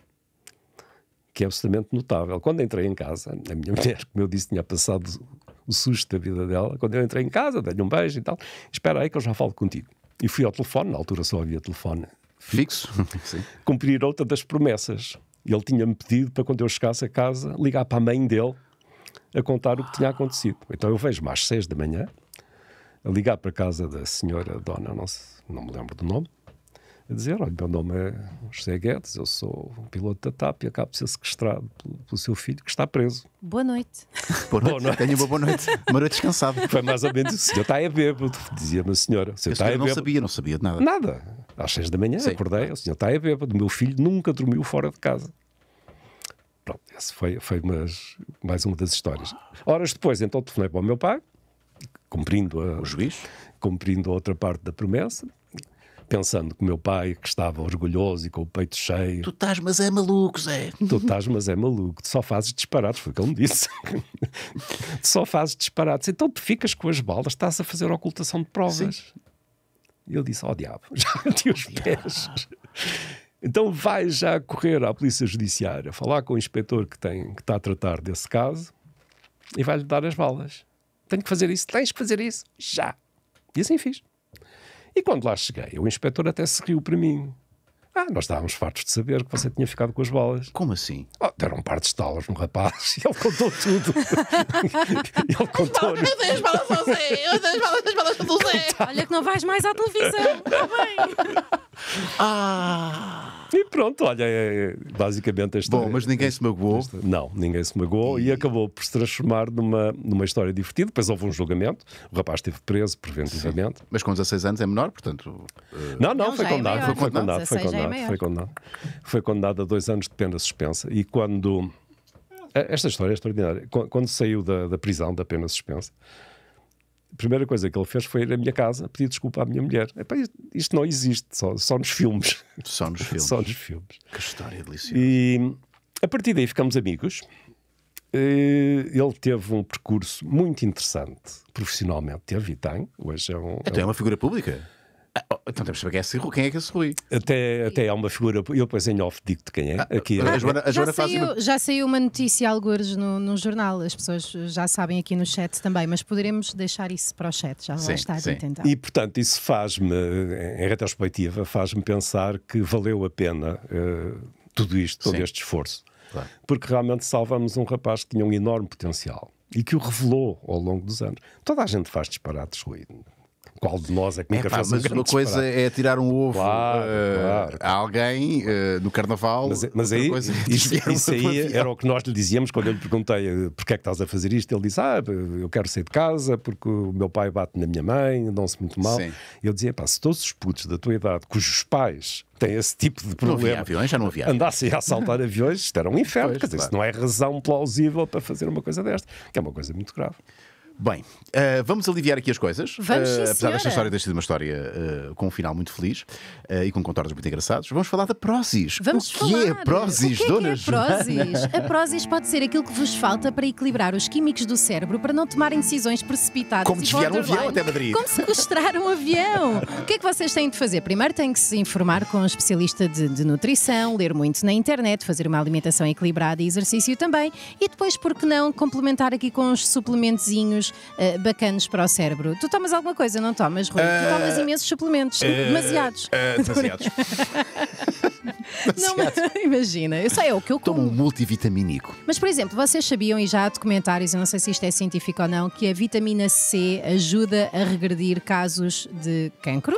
que é absolutamente notável. Quando entrei em casa, a minha mulher, como eu disse, tinha passado o susto da vida dela. Quando eu entrei em casa, dei-lhe um beijo e tal. Espera aí que eu já falo contigo. E fui ao telefone, na altura só havia telefone fixo, cumprir outra das promessas. Ele tinha-me pedido para quando eu chegasse a casa ligar para a mãe dele a contar o que tinha acontecido. Então eu vejo-me às seis da manhã a ligar para a casa da senhora dona, não, não me lembro do nome, a dizer: Olha, meu nome é José Guedes, eu sou um piloto da TAP e acabo de ser sequestrado pelo, pelo seu filho que está preso. Boa noite. boa noite. noite. Tenha uma boa noite. Uma noite descansada. Foi mais ou menos. O senhor está a bêbado, dizia-me a senhora. O senhor está a não sabia, não sabia de nada. Nada. Às seis da manhã Sim. acordei, o senhor está a bêbado. O meu filho nunca dormiu fora de casa. Pronto, essa foi, foi mais uma das histórias. Horas depois, então, telefonei para o meu pai, cumprindo a, o juiz. Cumprindo a outra parte da promessa pensando que o meu pai, que estava orgulhoso e com o peito cheio. Tu estás, mas é maluco, Zé. Tu estás, mas é maluco. Tu só fazes disparados, foi o que ele me disse. tu só fazes disparados. Então tu ficas com as balas, estás a fazer ocultação de provas. Sim. E ele disse: Ó oh, diabo, já meti os pés. Então vai já correr à Polícia Judiciária, falar com o inspetor que, tem, que está a tratar desse caso e vai-lhe dar as balas. Tenho que fazer isso, tens que fazer isso, já. E assim fiz. E quando lá cheguei, o inspetor até se riu para mim. Ah, nós estávamos fartos de saber que você tinha ficado com as balas. Como assim? Oh, deram um par de estalas no rapaz e ele contou tudo. ele contou. Eu dei as balas ao Zé, eu dei as balas, as balas ao Zé. Olha que não vais mais à televisão, está bem. Ah! E pronto, olha, é, é basicamente esta. Bom, mas ninguém se magoou. não, ninguém se magoou e... e, acabou por se transformar numa, numa história divertida. Depois houve um julgamento, o rapaz esteve preso preventivamente. Sim. Mas com 16 anos é menor, portanto. Eh, não, não, foi, é condenado, foi, condenado, foi, é condenado, foi condenado, foi condenado, foi condenado a dois anos de pena suspensa. E quando. Eh, esta história é extraordinária. Quando saiu da, da prisão, da pena suspensa a primeira coisa que ele fez foi ir à minha casa pedir desculpa à minha mulher. Epá, isto, isto não existe, só, só nos filmes. Só nos filmes. só nos filmes. Que história deliciosa. E a partir daí ficamos amigos. Eh, ele teve um percurso muito interessante profissionalmente, teve e tem. Hoje é um. Então, é, é, um... é uma figura pública. Ah, oh, então temos que saber quem é, é, é, esse, Rui. Até, até há uma figura, eu depois em off digo-te quem é. Ah, aqui, ah, a Joana, a Joana já, saiu, uma... já saiu uma notícia, algures, no, no jornal, as pessoas já sabem aqui no chat também, mas poderemos deixar isso para o chat, já lá está a tentar. E portanto, isso faz-me, em retrospectiva, faz-me pensar que valeu a pena uh, tudo isto, todo sim. este esforço. Claro. Porque realmente salvamos um rapaz que tinha um enorme potencial e que o revelou ao longo dos anos. Toda a gente faz disparates, Rui qual de nós é que nunca é, pá, fez um Mas uma coisa é tirar um ovo claro, uh, claro. a alguém uh, no carnaval. Mas, mas aí, coisa, é isso, isso aí era o que nós lhe dizíamos quando eu lhe perguntei eh, porque é que estás a fazer isto. Ele disse: Ah, eu quero sair de casa porque o meu pai bate na minha mãe, dão-se muito mal. Sim. Eu dizia: Pá, se todos os putos da tua idade cujos pais tem esse tipo de problema. Não havia aviões, já não havia. Andassem a assaltar aviões, isto era um inferno. Pois, quer dizer, claro. isso não é razão plausível para fazer uma coisa desta, que é uma coisa muito grave. Bem, uh, vamos aliviar aqui as coisas. Vamos, uh, apesar desta história ter sido uma história uh, com um final muito feliz e com contornos muito engraçados, vamos falar da Prozis. Vamos o que é falar. é a o que é que é a Prozis? A Prozis pode ser aquilo que vos falta para equilibrar os químicos do cérebro para não tomarem decisões precipitadas. Como desviar um avião até Madrid. Como sequestrar um avião. o que é que vocês têm de fazer? Primeiro têm que se informar com um especialista de, de nutrição, ler muito na internet, fazer uma alimentação equilibrada e exercício também. E depois, por que não, complementar aqui com uns suplementozinhos remédios uh, eh, bacanas para o cérebro. Tu tomas alguma coisa, não tomas, Rui? tu eh, tomas imensos suplementos, eh, demasiados. demasiados. Não, imagina, isso é o que eu como. Tomo um multivitamínico. Mas, por exemplo, vocês sabiam, e já há documentários, eu não sei se isto é científico ou não, que a vitamina C ajuda a regredir casos de cancro?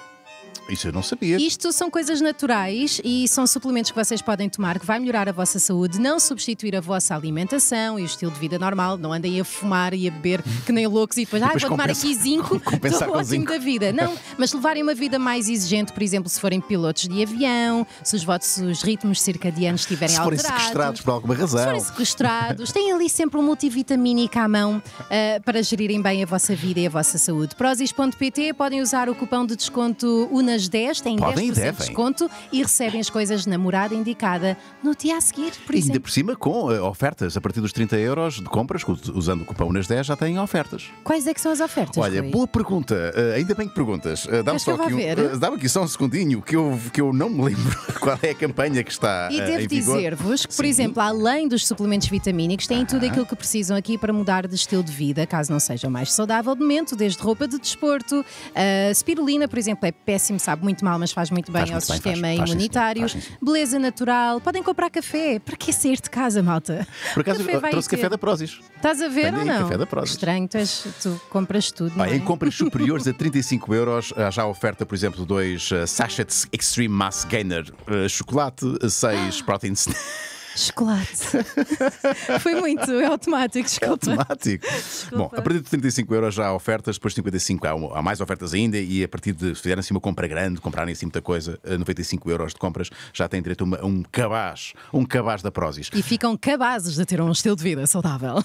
Isso eu não sabia. Isto são coisas naturais e são suplementos que vocês podem tomar que vai melhorar a vossa saúde, não substituir a vossa alimentação e o estilo de vida normal. Não andem a fumar e a beber que nem loucos e depois, ah, depois ah, vou compensa, tomar aqui zinco, estou ótimo zinco. da vida. Não, mas levarem uma vida mais exigente, por exemplo, se forem pilotos de avião, se os vossos ritmos circadianos estiverem alterados. Se forem sequestrados por alguma razão. Se forem sequestrados, têm ali sempre um multivitamínico à mão uh, para gerirem bem a vossa vida e a vossa saúde. Prozis.pt podem usar o cupom de desconto UNA nas 10 têm Podem 10% e de desconto e recebem as coisas na morada indicada no dia a seguir, por Ainda por cima com eh, ofertas. A partir dos 30 euros de compras, usando o cupom nas 10, já têm ofertas. Quais é que são as ofertas? Olha, Rui? boa pergunta. Uh, ainda bem que perguntas. Uh, Dá-me só aqui, um, dá aqui só um segundinho que eu, que eu não me lembro qual é a campanha que está. E devo dizer-vos que, por Sim. exemplo, além dos suplementos vitamínicos, têm tudo aquilo que precisam aqui para mudar de estilo de vida, caso não seja mais saudável de momento, desde roupa de desporto. Uh, spirulina, por exemplo, é péssimo sabe muito mal, mas faz muito bem faz muito ao bem, sistema faz, imunitário. Faz, Beleza natural, podem comprar café. Para que sair de casa, malta? Por acaso, café trouxe café da Prozis. Estás a ver ou não? Café da Prozis. Estranho, tu, és, tu compras tudo. Ah, é? Em compras superiores a 35 euros, já a oferta, por exemplo, dois uh, sachets Extreme Mass Gainer uh, chocolate, seis protein snacks. Chocolate. Foi muito, é automático, é desculpa. É automático. Desculpa. Bom, a partir de 35 euros já há ofertas, depois 55 há, há mais ofertas ainda e a partir de, se fizerem assim uma compra grande, comprarem assim muita coisa, 95 eh, euros de compras, já têm direito a, uma, um cabaz, um cabaz da Prozis. E ficam cabazes de ter um estilo de vida saudável.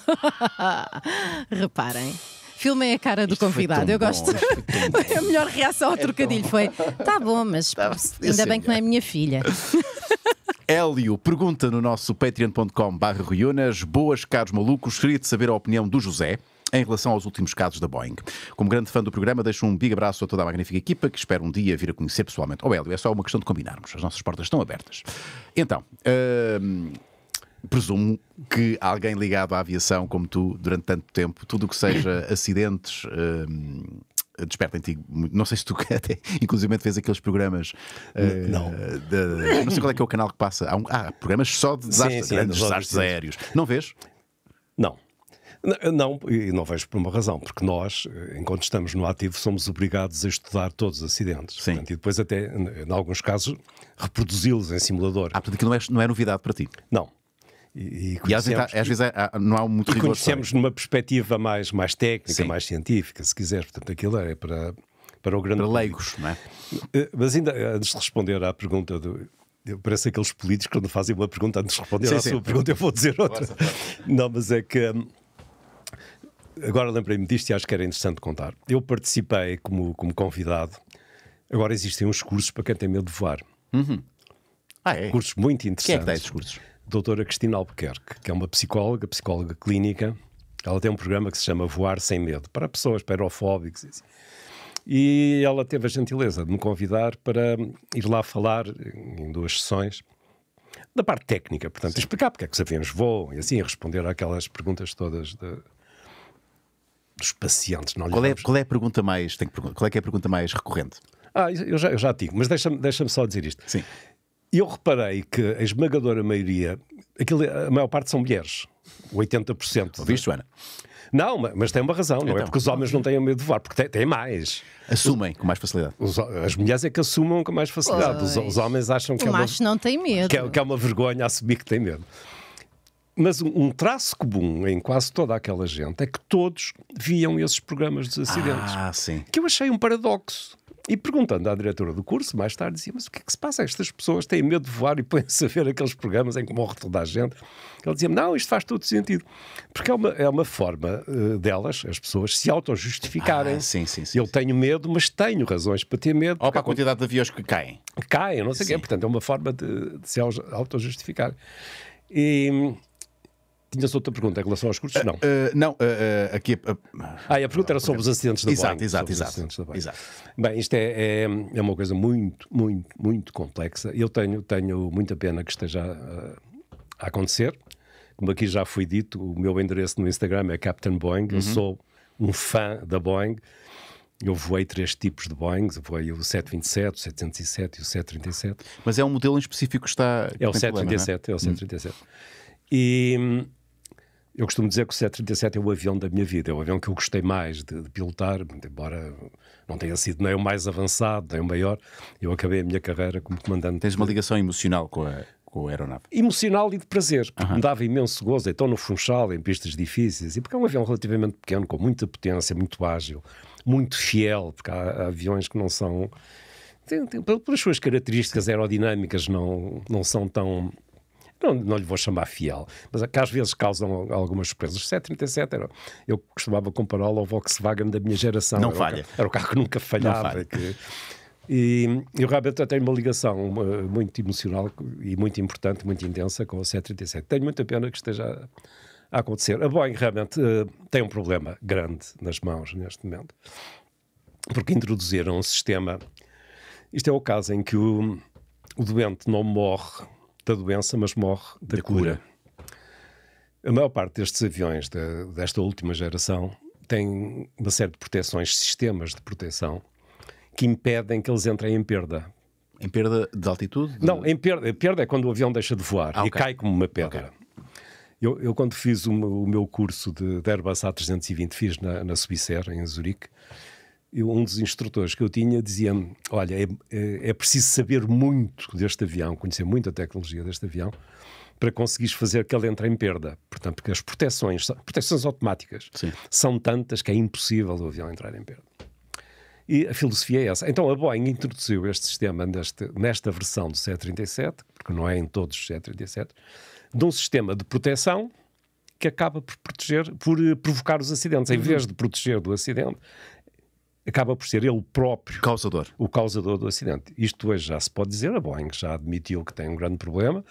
Reparem. Filmem a cara do Isto convidado, eu bom. gosto. a melhor reação ao é trocadilho foi: tá bom, mas tá, ainda bem que não é minha filha. Hélio pergunta no nosso patreon.com/barra boas caros malucos, queria de saber a opinião do José em relação aos últimos casos da Boeing. Como grande fã do programa, deixo um big abraço a toda a magnífica equipa que espero um dia vir a conhecer pessoalmente. Oh, Hélio, é só uma questão de combinarmos. As nossas portas estão abertas. Então, hum, Presumo que alguém ligado à aviação, como tu, durante tanto tempo, tudo o que seja acidentes. Hum, desperta em ti. Não sei se tu até, inclusive, fez aqueles programas. Uh, não. De, não sei qual é que é o canal que passa. Há, um, há programas só de desastres, sim, sim, grandes desastres aéreos. Não vês? Não. Não, e não vejo por uma razão, porque nós, eh, enquanto estamos no ativo, somos obrigados a estudar todos os acidentes. Sim. Portanto, e depois, até, em alguns casos, reproduzi-los em simulador. Ah, portanto, que não é, não é novidade para ti? Não. E, e, e às vezes, há, não há muito e rigor. conhecemos numa perspectiva mais, mais técnica, Sim. mais científica, se quiseres. Portanto, aquilo é para, para o grande. Para leigos, não é? Eh, mas ainda eh, antes de responder à pergunta do. Parece aqueles políticos quando fazem uma pergunta antes de responder sim, à sim. sua pergunta, eu vou dizer outra. Não, mas é que hum, agora lembrei-me disto e acho que era interessante contar. Eu participei como, como convidado. Agora existem uns cursos para quem tem medo de voar. Uhum. Ah, é? Cursos muito interessantes. Quem é que dá esses cursos? doutora Cristina Albuquerque, que é uma psicóloga, psicóloga clínica. Ela tem um programa que se chama Voar Sem Medo, para pessoas perofóbicas. Assim. E ela teve a gentileza de me convidar para ir lá falar em duas sessões da parte técnica, portanto, explicar porque é que os aviões voam e assim responder àquelas perguntas todas de, dos pacientes. Não qual, é, qual é a pergunta mais, tenho que qual é, que é a pergunta mais recorrente? Ah, eu já, eu já digo, mas deixa-me deixa só dizer isto. Sim. E eu reparei que a esmagadora maioria, aquilo, é, a maior parte são mulheres, 80%. É? Ouviste, Ana? Não, mas tem uma razão, não é? então, é? Porque os homens não têm medo de voar, porque têm, mais. Assumem com mais facilidade. Os, as mulheres é que assumam com mais facilidade. Os, os, homens acham que o é, uma, não tem medo. Que é, que é uma vergonha assumir que tem medo. Mas um traço comum em quase toda aquela gente é que todos viam esses programas dos acidentes. Ah, sim. Que eu achei um paradoxo. E perguntando à diretora do curso, mais tarde dizia: Mas o que é que se passa? Estas pessoas têm medo de voar e põem-se a ver aqueles programas em que morre toda a gente. Ela dizia: Não, isto faz todo sentido. Porque é uma, é uma forma uh, delas, as pessoas, se auto Ah, sim, sim, sim, Eu tenho medo, mas tenho razões para ter medo. Ou para a quantidade de aviões que caem. Caem, não sei o quê. Portanto, é uma forma de, de se auto-justificar. E Tinhas outra pergunta em relação aos cursos? Eh, não. Uh, uh, não, uh, aqui. ah, a pergunta era sobre os acidentes da exato, Boeing. Exato, exato, exato. exato. Bem, isto é, é, é, uma coisa muito, muito, muito complexa. Eu tenho, tenho muita pena que esteja a, a acontecer. Como aqui já foi dito, o meu endereço no Instagram é Captain Boeing. Uhum. Eu sou um fã da Boeing. Eu voei três tipos de Boeings, voei o 727, o 707 e o 737. Mas é um modelo em específico que está... É o 737, problema, é? é o 737. Uhum. Hum. E eu costumo dizer que o 737 é o avião da minha vida, é o avião que eu gostei mais de, de pilotar, embora não tenha sido nem o mais avançado, nem o maior. Eu acabei a minha carreira como comandante. Tens uma ligação emocional com a, com a aeronave? Emocional e de prazer, porque uhum. me dava imenso gozo. Então, no Funchal, em pistas difíceis, e porque é um avião relativamente pequeno, com muita potência, muito ágil, muito fiel, porque há, aviões que não são. Tem, tem, pelas suas características aerodinâmicas, não, não são tão não, não lhe vou chamar fiel, mas é que às vezes causam algumas surpresas. O 737 era, eu costumava compará-lo ao Volkswagen da minha geração. Não era falha. O carro, era o carro que nunca falhava. Que, e, e, o Rabeta tem uma ligação muito emocional e muito importante, muito intensa com o 737. Tenho muita pena que esteja a, a acontecer. A Boeing realmente uh, tem um problema grande nas mãos neste momento, porque introduziram um sistema. Isto é o caso em que o, o doente não morre da doença, mas morre da, da cura. cura. A maior parte destes aviões desta última geração tem uma série de proteções, sistemas de proteção, que impedem que eles entrem em perda. Em perda de altitude? De... Não, em perda, perda é quando o avião deixa de voar ah, e okay. cai como uma pedra. Okay. Eu, eu, quando fiz o meu, o meu curso de, de Airbus A320, fiz na, na Suíça, em Zurique, eu, um dos instrutores que eu tinha dizia-me: Olha, é, é, é, preciso saber muito deste avião, conhecer muito a tecnologia deste avião, para conseguires fazer que ele entre em perda. Portanto, porque as proteções, proteções automáticas, Sim. são tantas que é impossível o avião entrar em perda. E a filosofia é essa. Então a Boeing introduziu este sistema neste, nesta versão do C-37, porque não é em todos os C-37, de um sistema de proteção que acaba por proteger, por eh, provocar os acidentes. Em uhum. vez de proteger do acidente, acaba por ser ele próprio causador. o causador do acidente. Isto hoje já se pode dizer, a Boeing já admitiu que tem um grande problema.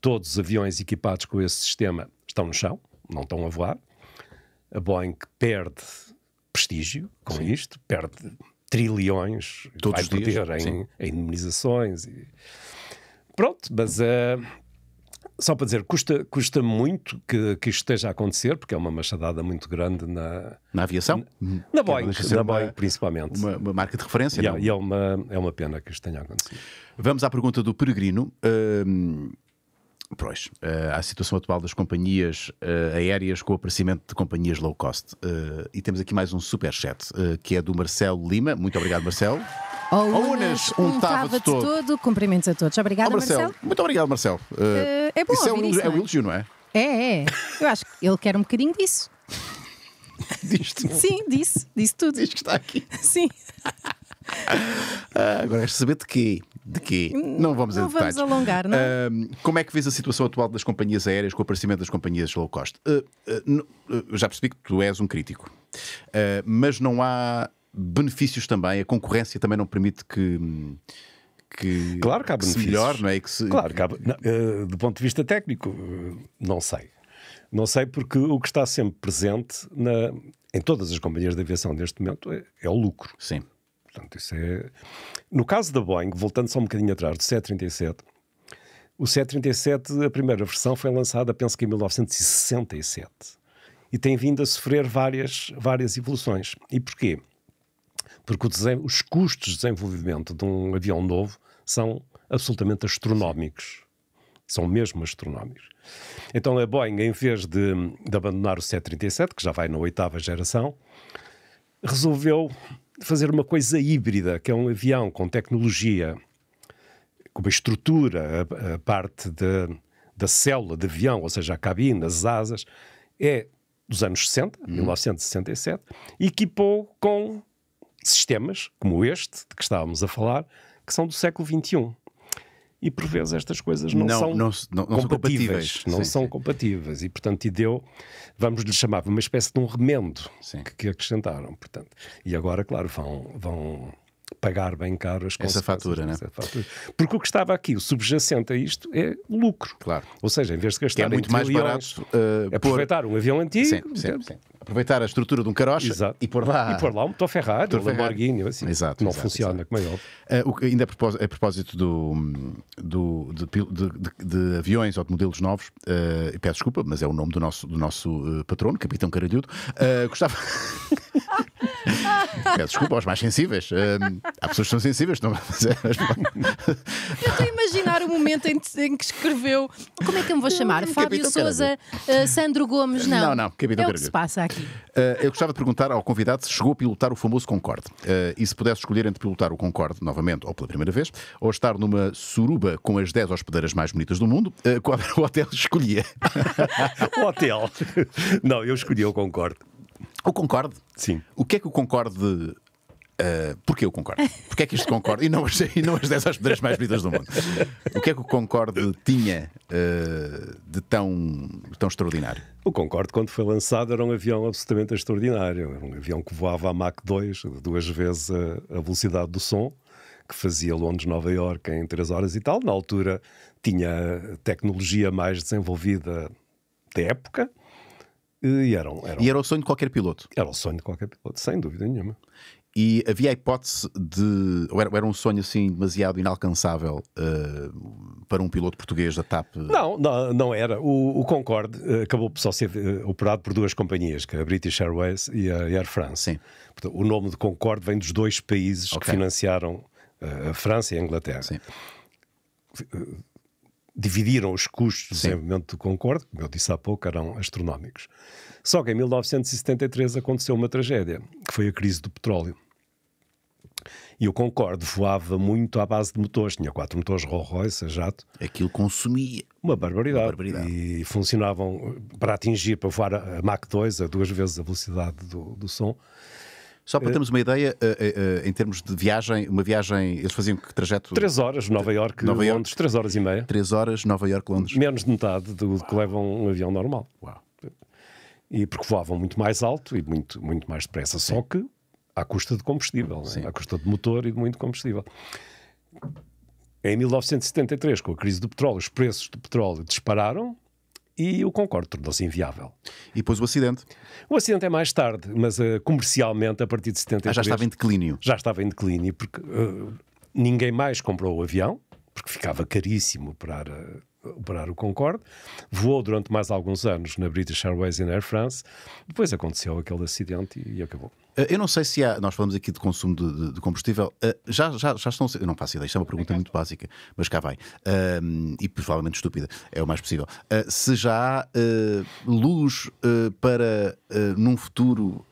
Todos os aviões equipados com esse sistema estão no chão, não estão a voar. A Boeing perde prestígio com Sim. isto, perde trilhões Todos vai os dias, em, em, indemnizações. E... Pronto, mas uh, só para dizer, custa, custa muito que, que isto esteja a acontecer, porque é uma machadada muito grande na, na aviação. Na, na Boeing, é na Boeing uma, principalmente. Uma, uma, marca de referência. E, não? e é, uma, é uma pena que isto tenha acontecido. Vamos à pergunta do Peregrino. Uh, Pois, a eh, situação atual das companhias eh, aéreas com o aparecimento de companhias low cost. Eh, e temos aqui mais um superchat, chat que é do Marcelo Lima. Muito obrigado, Marcelo. Olá. Unas, um, um tava, de todo. todo. Cumprimentos a todos. Obrigada, oh, Marcelo. Marcelo. Muito obrigado, Marcelo. é bom isso é, um, é, é elogio, não é? É, é. Eu acho que ele quer um bocadinho disso. Diz Sim, disse. Disse tudo. Diz que está aqui. Sim. ah, agora és saber de quê? de quê? Hum, não vamos não a detalhes. Vamos alongar, não? Uh, como é que vês a situação atual das companhias aéreas com o aparecimento das companhias low cost? Uh, uh, já percebi que tu és um crítico, mas não há benefícios também, a concorrência também não permite que. que claro que há benefícios. melhor, não é? Que se... Claro que há, do ponto de vista técnico, não sei. Não sei porque o que está sempre presente na, em todas as companhias de aviação neste momento é, é o lucro. Sim. Portanto, isso é... No caso da Boeing, voltando só um bocadinho atrás, do 737, o 737, a primeira versão foi lançada, penso que em 1967, e tem vindo a sofrer várias, várias evoluções. E porquê? Porque os custos de desenvolvimento de um avião novo são absolutamente astronómicos. São mesmo astronómicos. Então a Boeing, em vez de, de abandonar o 737, que já vai na oitava geração, resolveu fazer uma coisa híbrida, que é um avião com tecnologia, com uma estrutura, a, a parte de, da célula de avião, ou seja, a cabine, as asas, é dos anos 60, uhum. 1967, e equipou com sistemas como este, de que estávamos a falar, que são do século XXI e por vezes estas coisas não, não são não, não, não compatíveis, compatíveis. Não sim, são sim. compatíveis. E, portanto, e deu, vamos lhe chamar, uma espécie de um remendo que, que, acrescentaram. Portanto. E agora, claro, vão, vão pagar bem caro as essa fatura, né? fatura. Porque o que estava aqui, o subjacente a isto, é lucro. Claro. Ou seja, em vez de gastar é muito mais barato, uh, aproveitar por... um avião antigo. Sim, sim, sim aproveitar a estrutura de um carocha exato. e pôr lá. E pôr lá um motor Ferrari, um Lamborghini, assim. Exato, não exato, funciona, exato. como é óbvio. Uh, ainda é a propósito, é a propósito do, do de, de, de, de, aviões ou de modelos novos, uh, peço desculpa, mas é o nome do nosso, do nosso uh, patrono, Capitão Caralhudo, uh, gostava. Peço desculpa aos mais sensíveis. há pessoas que são sensíveis, não é, Eu estou a imaginar o momento em, que escreveu. Como é que eu me vou chamar? Fábio Sousa Souza, Sandro Gomes, não. Não, não, Capitão é O que se passa aqui? Uh, eu gostava de perguntar ao convidado se chegou a pilotar o famoso Concorde. Uh, e se pudesse escolher entre pilotar o Concorde novamente, ou pela primeira vez, ou estar numa suruba com as 10 hospedeiras mais bonitas do mundo, uh, qual era o hotel que escolhia? o hotel. Não, eu escolhi o Concorde. O Concorde? Sim. O que é que o Concorde ah, porque eu concordo. Porque é que isto concorda? E não as, e não as 10 mais bonitas do mundo. O que é que o Concorde tinha uh, de tão, tão extraordinário? O Concorde, quando foi lançado, era um avião absolutamente extraordinário. Era um avião que voava a Mach 2, duas vezes a, a velocidade do som, que fazia Londres-Nova Iorque em 3 horas e tal. Na altura, tinha tecnologia mais desenvolvida da época. E, eram, eram... e era o sonho de qualquer piloto. Era o sonho de qualquer piloto, sem dúvida nenhuma. E havia a hipótese de. Ou era, era um sonho assim demasiado inalcançável uh, para um piloto português da TAP? Não, não, não era. O, o Concorde eh, acabou por só ser eh, operado por duas companhias, que a British Airways e a Air France. Sim. Portanto, o nome de Concorde vem dos dois países okay. que financiaram a França e a Inglaterra. Sim. Dividiram os custos do desenvolvimento do Concorde, como eu disse há pouco, eram astronómicos. Só que em 1973 aconteceu uma tragédia, que foi a crise do petróleo e eu concordo, voava muito à base de motores, tinha quatro motores Rolls Royce a jato. Aquilo consumia. Uma barbaridade. Uma barbaridade. E funcionavam para atingir, para voar a Mach 2 a duas vezes a velocidade do, do som. Só para eh, termos uma ideia, eh, eh, em termos de viagem, uma viagem, eles faziam que trajeto? Três horas, Nova Iorque, Nova Londres, três horas e meia. Três horas, Nova Iorque, Londres. Menos de metade do Uau. que levam um avião normal. Uau. E porque voavam muito mais alto e muito, muito mais depressa. Só que à custa de combustível, né? à custa de motor e de muito combustível. Em 1973, com a crise do petróleo, os preços do petróleo dispararam e o Concorde tornou-se inviável. E depois o acidente? O acidente é mais tarde, mas uh, comercialmente, a partir de 73... Ah, já estava em declínio? Já estava em declínio, porque uh, ninguém mais comprou o avião, porque ficava caríssimo para uh, operar o Concorde. Voou durante mais alguns anos na British Airways e na Air France. Depois aconteceu aquele acidente e, e acabou. Ah, eu não sei se há, nós falamos aqui de consumo de, de, de combustível, uh, já, já, já estão, eu não faço ideia, isto é uma pergunta muito básica, mas cá vai, uh, e provavelmente estúpida, é o mais possível. Uh, se já há luz para, num futuro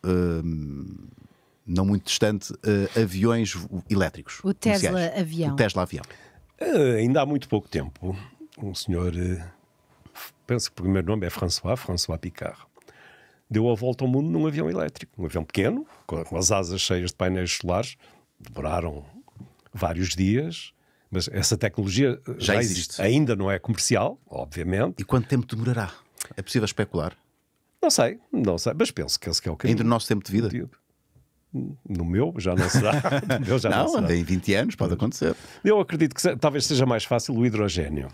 não muito distante, aviões elétricos. O Tesla avião. O Tesla avião. ainda há muito pouco tempo, um senhor, eh, penso que o primeiro nome é François, François Picard. Deu a volta ao mundo num avião elétrico, um avião pequeno, com as asas cheias de painéis solares, demoraram vários dias, mas essa tecnologia eh, já, já existe. existe. Ainda não é comercial, obviamente. E quanto tempo demorará? É possível especular? Não sei, não sei, mas penso que esse é o caminho. Ainda o nosso tempo de vida? Tipo, no meu já não será. meu já não, não será. em 20 anos pode acontecer. Eu acredito que talvez seja mais fácil o hidrogênio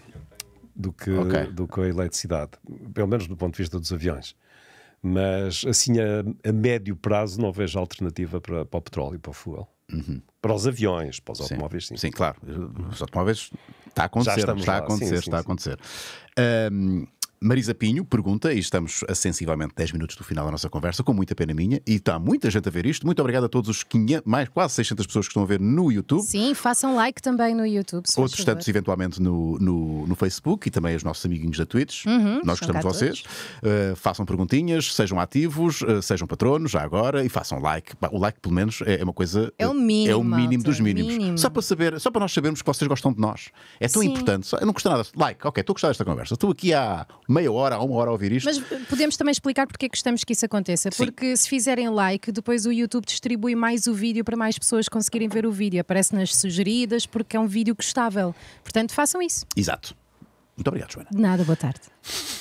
do que, okay. do que a eletricidade, pelo menos do ponto de vista dos aviões. Mas assim, a, a médio prazo, não vejo alternativa para, para o petróleo e para o fuel. Uhum. Para os aviões, para os automóveis, sim. Sim, claro. Os automóveis está a acontecer, está a acontecer, sim, está a acontecer. Um, Marisa Pinho pergunta, e estamos a sensivelmente 10 minutos do final da nossa conversa, com muita pena minha, e está muita gente a ver isto. Muito obrigado a todos os 500, mais quase 600 pessoas que estão a ver no YouTube. Sim, façam like também no YouTube. Outros tantos, eventualmente, no, no, no, Facebook e também os nossos amiguinhos da Twitch. Uhum, Nós gostamos de vocês. Uh, façam perguntinhas, sejam ativos, uh, sejam patronos já agora e façam like. O like, pelo menos, é, é, uma coisa. É o mínimo. É o mínimo dos é mínimos. Mínimo. Só, para saber, só para nós sabermos que vocês gostam de nós. É tão Sim. importante. Só, não custa nada. Like, ok, estou a gostar desta conversa. Estou aqui há meia hora uma hora a ouvir isto. Mas eh, podemos também explicar porque é que gostamos que isso aconteça. Sim. Porque se fizerem like, depois o YouTube distribui mais o vídeo para mais pessoas conseguirem ver o vídeo. Aparece nas sugeridas porque é um vídeo gostável. Portanto, façam isso. Exato. Muito obrigado, Joana. Nada, boa tarde.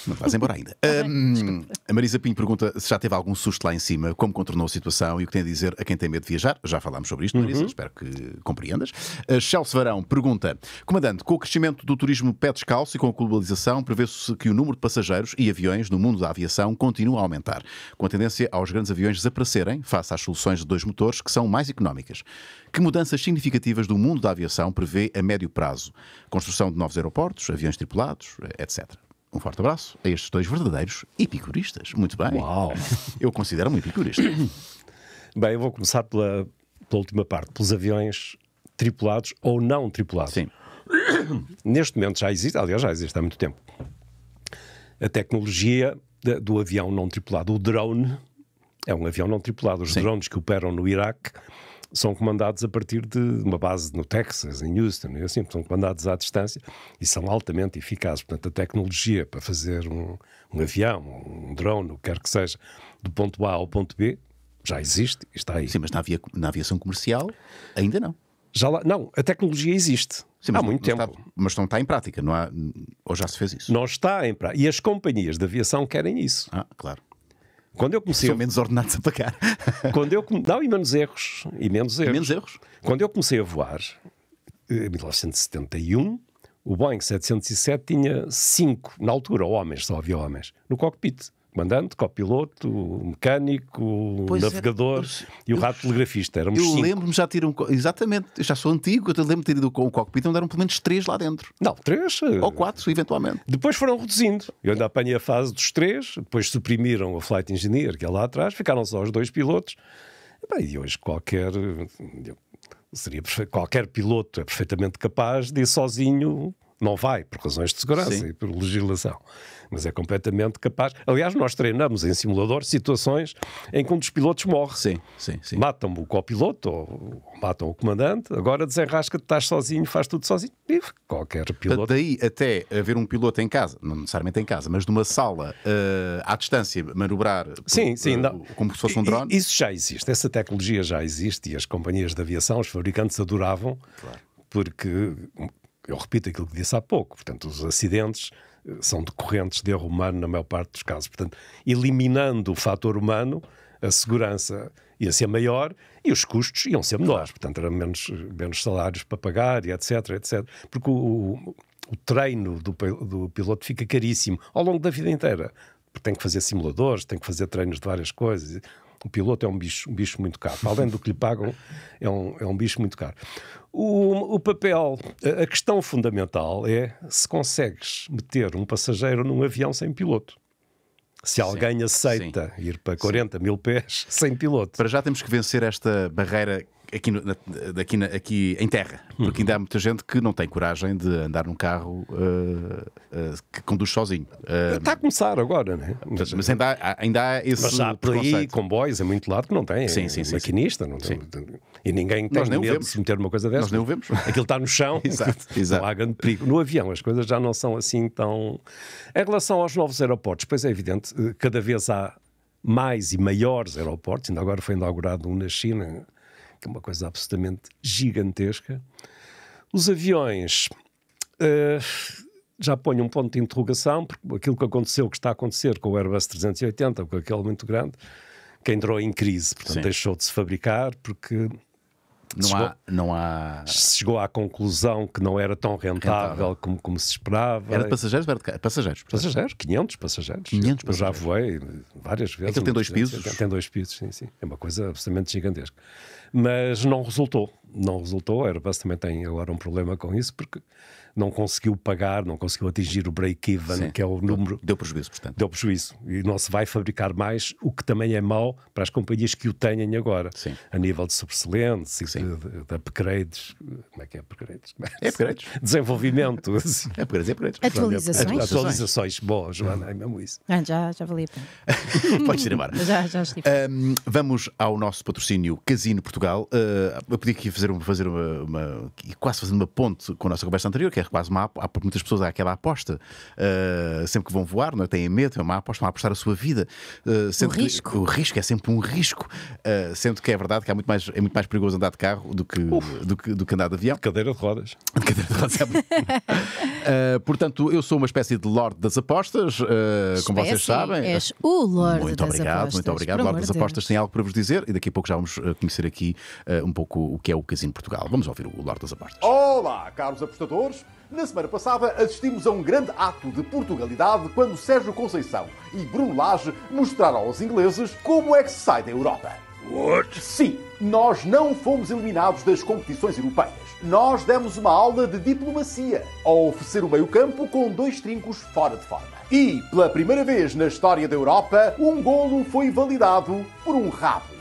Não vais embora ainda. um, tá a Marisa Pinho pergunta se já teve algum susto lá em cima, como contornou a situação e o que tem a dizer a quem tem medo de viajar. Já falámos sobre isto, Marisa, uhum. espero que compreendas. A Chelsea Varão pergunta: Comandante, com o crescimento do turismo pé descalço e com a globalização, prevê-se que o número de passageiros e aviões no mundo da aviação continue a aumentar, com a tendência aos grandes aviões desaparecerem face às soluções de dois motores que são mais económicas. Que mudanças significativas do mundo da aviação prevê a médio prazo? Construção de novos aeroportos, aviões tripulados, etc. Um forte abraço a estes dois verdadeiros epicuristas. Muito bem. Uau. Eu considero-me epicurista. bem, eu vou começar pela, pela última parte, pelos aviões tripulados ou não tripulados. Sim. Neste momento já existe, aliás, já existe há muito tempo, a tecnologia do avião não tripulado. O drone é um avião não tripulado. Os Sim. drones que operam no Iraque são comandados a partir de uma base no Texas, em Houston, e assim, são comandados à distância e são altamente eficazes. Portanto, a tecnologia para fazer um, um avião, um drone, o que quer que seja, do ponto A ao ponto B, já existe e está aí. Sim, mas na, avia, na aviação comercial ainda não. Já lá, não, a tecnologia existe. Sim, há muito tempo. Está, mas não está em prática, não há, ou já se fez isso? Não está em prática. E as companhias de aviação querem isso. Ah, claro. Quando eu comecei. São menos ordenados a pagar. quando eu, não, e menos erros. E menos erros. E menos erros. Quando eu comecei a voar, eh, em 1971, o Boeing 707 tinha cinco, na altura, homens, só havia homens, no cockpit comandante, copiloto, mecânico, pois é, navegador e o rato telegrafista. Éramos eu lembro-me já ter um. Exatamente, eu já sou antigo, eu lembro-me de ter ido com o cockpit onde eram pelo menos três lá dentro. Não, três. Eh, Ou quatro, eventualmente. Depois foram reduzindo. Eu ainda apanhei a fase dos três, depois suprimiram a flight engineer, que é lá atrás, ficaram só os dois pilotos. Bem, e hoje qualquer. Eh, seria qualquer piloto é perfeitamente capaz de ir sozinho não vai, por razões de segurança Sim. e por legislação. Mas é completamente capaz. Aliás, nós treinamos em simulador situações em que um dos pilotos morre. Sim, sim, sim. Matam o copiloto ou matam o comandante, agora desenrasca-te, estás sozinho, faz tudo sozinho. E qualquer piloto. Daí até haver um piloto em casa, não necessariamente em casa, mas numa sala uh, à distância, manobrar sim, por, sim, uh, como se fosse um drone. Isso já existe, essa tecnologia já existe e as companhias de aviação, os fabricantes adoravam. Claro porque eu repito aquilo que disse há pouco, portanto, os acidentes eh, são decorrentes de erro humano na maior parte dos casos. Portanto, eliminando o fator humano, a segurança ia ser maior e os custos iam ser menores. Portanto, eram menos, menos salários para pagar e etc, etc. Porque o, o, o treino do, do piloto fica caríssimo ao longo da vida inteira. Porque tem que fazer simuladores, tem que fazer treinos de várias coisas. O piloto é um bicho, um bicho muito caro. Além do que lhe pagam, é um, é um bicho muito caro. O, o papel, a questão fundamental é se consegues meter um passageiro num avião sem piloto. Se alguém sim, aceita sim, ir para 40 sim. mil pés sem piloto. Para já temos que vencer esta barreira aqui, no, aqui, na, aqui em terra, porque uhum. ainda há muita gente que não tem coragem de andar num carro uh, uh, que conduz sozinho. Uh, Está a começar agora, né? Mas, mas ainda, há, ainda há esse. Mas há por aí comboios a muito lado que não tem. Sim, é, sim. Maquinista, não tem. E ninguém tem medo vemos. de se meter numa coisa dessa. Nós nem o vemos. Aquilo está no chão, exato, exato. não há grande perigo. No avião as coisas já não são assim tão... Em relação aos novos aeroportos, pois é evidente, eh, cada vez há mais e maiores aeroportos, ainda agora foi inaugurado um na China, que é uma coisa absolutamente gigantesca. Os aviões... Uh já ponho um ponto de interrogação, porque aquilo que aconteceu, que está a acontecer com o Airbus 380, com aquele muito grande, que entrou em crise, portanto Sim. deixou de se fabricar, porque não há, não há. Chegou à conclusão que não era tão rentável, rentável. Como, como se esperava. Era de passageiros era de passageiros? Passageiros, 500 passageiros. 500 passageiros. Eu já voei várias vezes. Aquilo é tem dois pisos? Tem dois pisos, sim, sim. É uma coisa absolutamente gigantesca. Mas não resultou. Não resultou. A Airbus também tem agora um problema com isso, porque não conseguiu pagar, não conseguiu atingir o break-even, que é o número. Deu prejuízo, portanto. Deu prejuízo. E não se vai fabricar mais, o que também é mau para as companhias que o têm agora. Sim. A nível de subsolentes e de, de, de upgrades. Como é que é upgrades? É upgrades. Desenvolvimento. é upgrades, é upgrades. Atualizações. Atualizações. Bom, Joana, é mesmo isso. Ah, já, já valia a pena. Podes ir embora. já, já Um, vamos ao nosso patrocínio Casino Portugal. Uh, eu pedi aqui fazer, uma, fazer uma, uma, quase fazer uma ponte com a nossa conversa anterior, que é é quase uma há muitas pessoas há aquela aposta uh, sempre que vão voar, não é? têm medo, é uma aposta, vão apostar a sua vida. Uh, o risco. o risco é sempre um risco, uh, sendo que é verdade que é muito mais, é muito mais perigoso andar de carro do que, do que, do que andar de avião. De cadeira de rodas. De cadeira de rodas. uh, portanto, eu sou uma espécie de Lorde das Apostas, uh, como vocês sabem. És o Lorde muito das obrigado, Apostas. Muito obrigado, Lorde das Deus. Apostas tem algo para vos dizer e daqui a pouco já vamos conhecer aqui um pouco o que é o Casino Portugal. Vamos ouvir o Lorde das Apostas. Olá, caros apostadores. Na semana passada, assistimos a um grande ato de Portugalidade quando Sérgio Conceição e Bruno Lage mostraram aos ingleses como é que se sai da Europa. What? Sim, nós não fomos eliminados das competições europeias. Nós demos uma aula de diplomacia ao oferecer o meio-campo com dois trincos fora de forma. E, pela primeira vez na história da Europa, um golo foi validado por um rabo.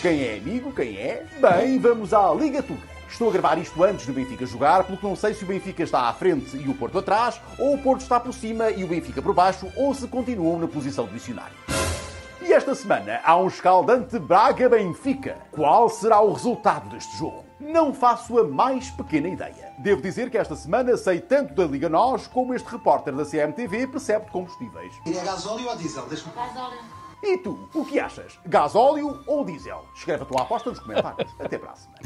Quem é amigo, quem é? Bem, vamos à Liga Tuga. Estou a gravar isto antes do Benfica jogar, pelo que não sei se o Benfica está à frente e o Porto atrás, ou o Porto está por cima e o Benfica por baixo, ou se continuam na posição do dicionário. E esta semana há um escaldante Braga-Benfica. Qual será o resultado deste jogo? Não faço a mais pequena ideia. Devo dizer que esta semana sei tanto da Liga Nós como este repórter da CMTV percebe de combustíveis. É gasóleo ou diesel? Deixa-me... E tu, o que achas? Gasóleo ou diesel? Escreve a tua aposta nos comentários. Até para a semana.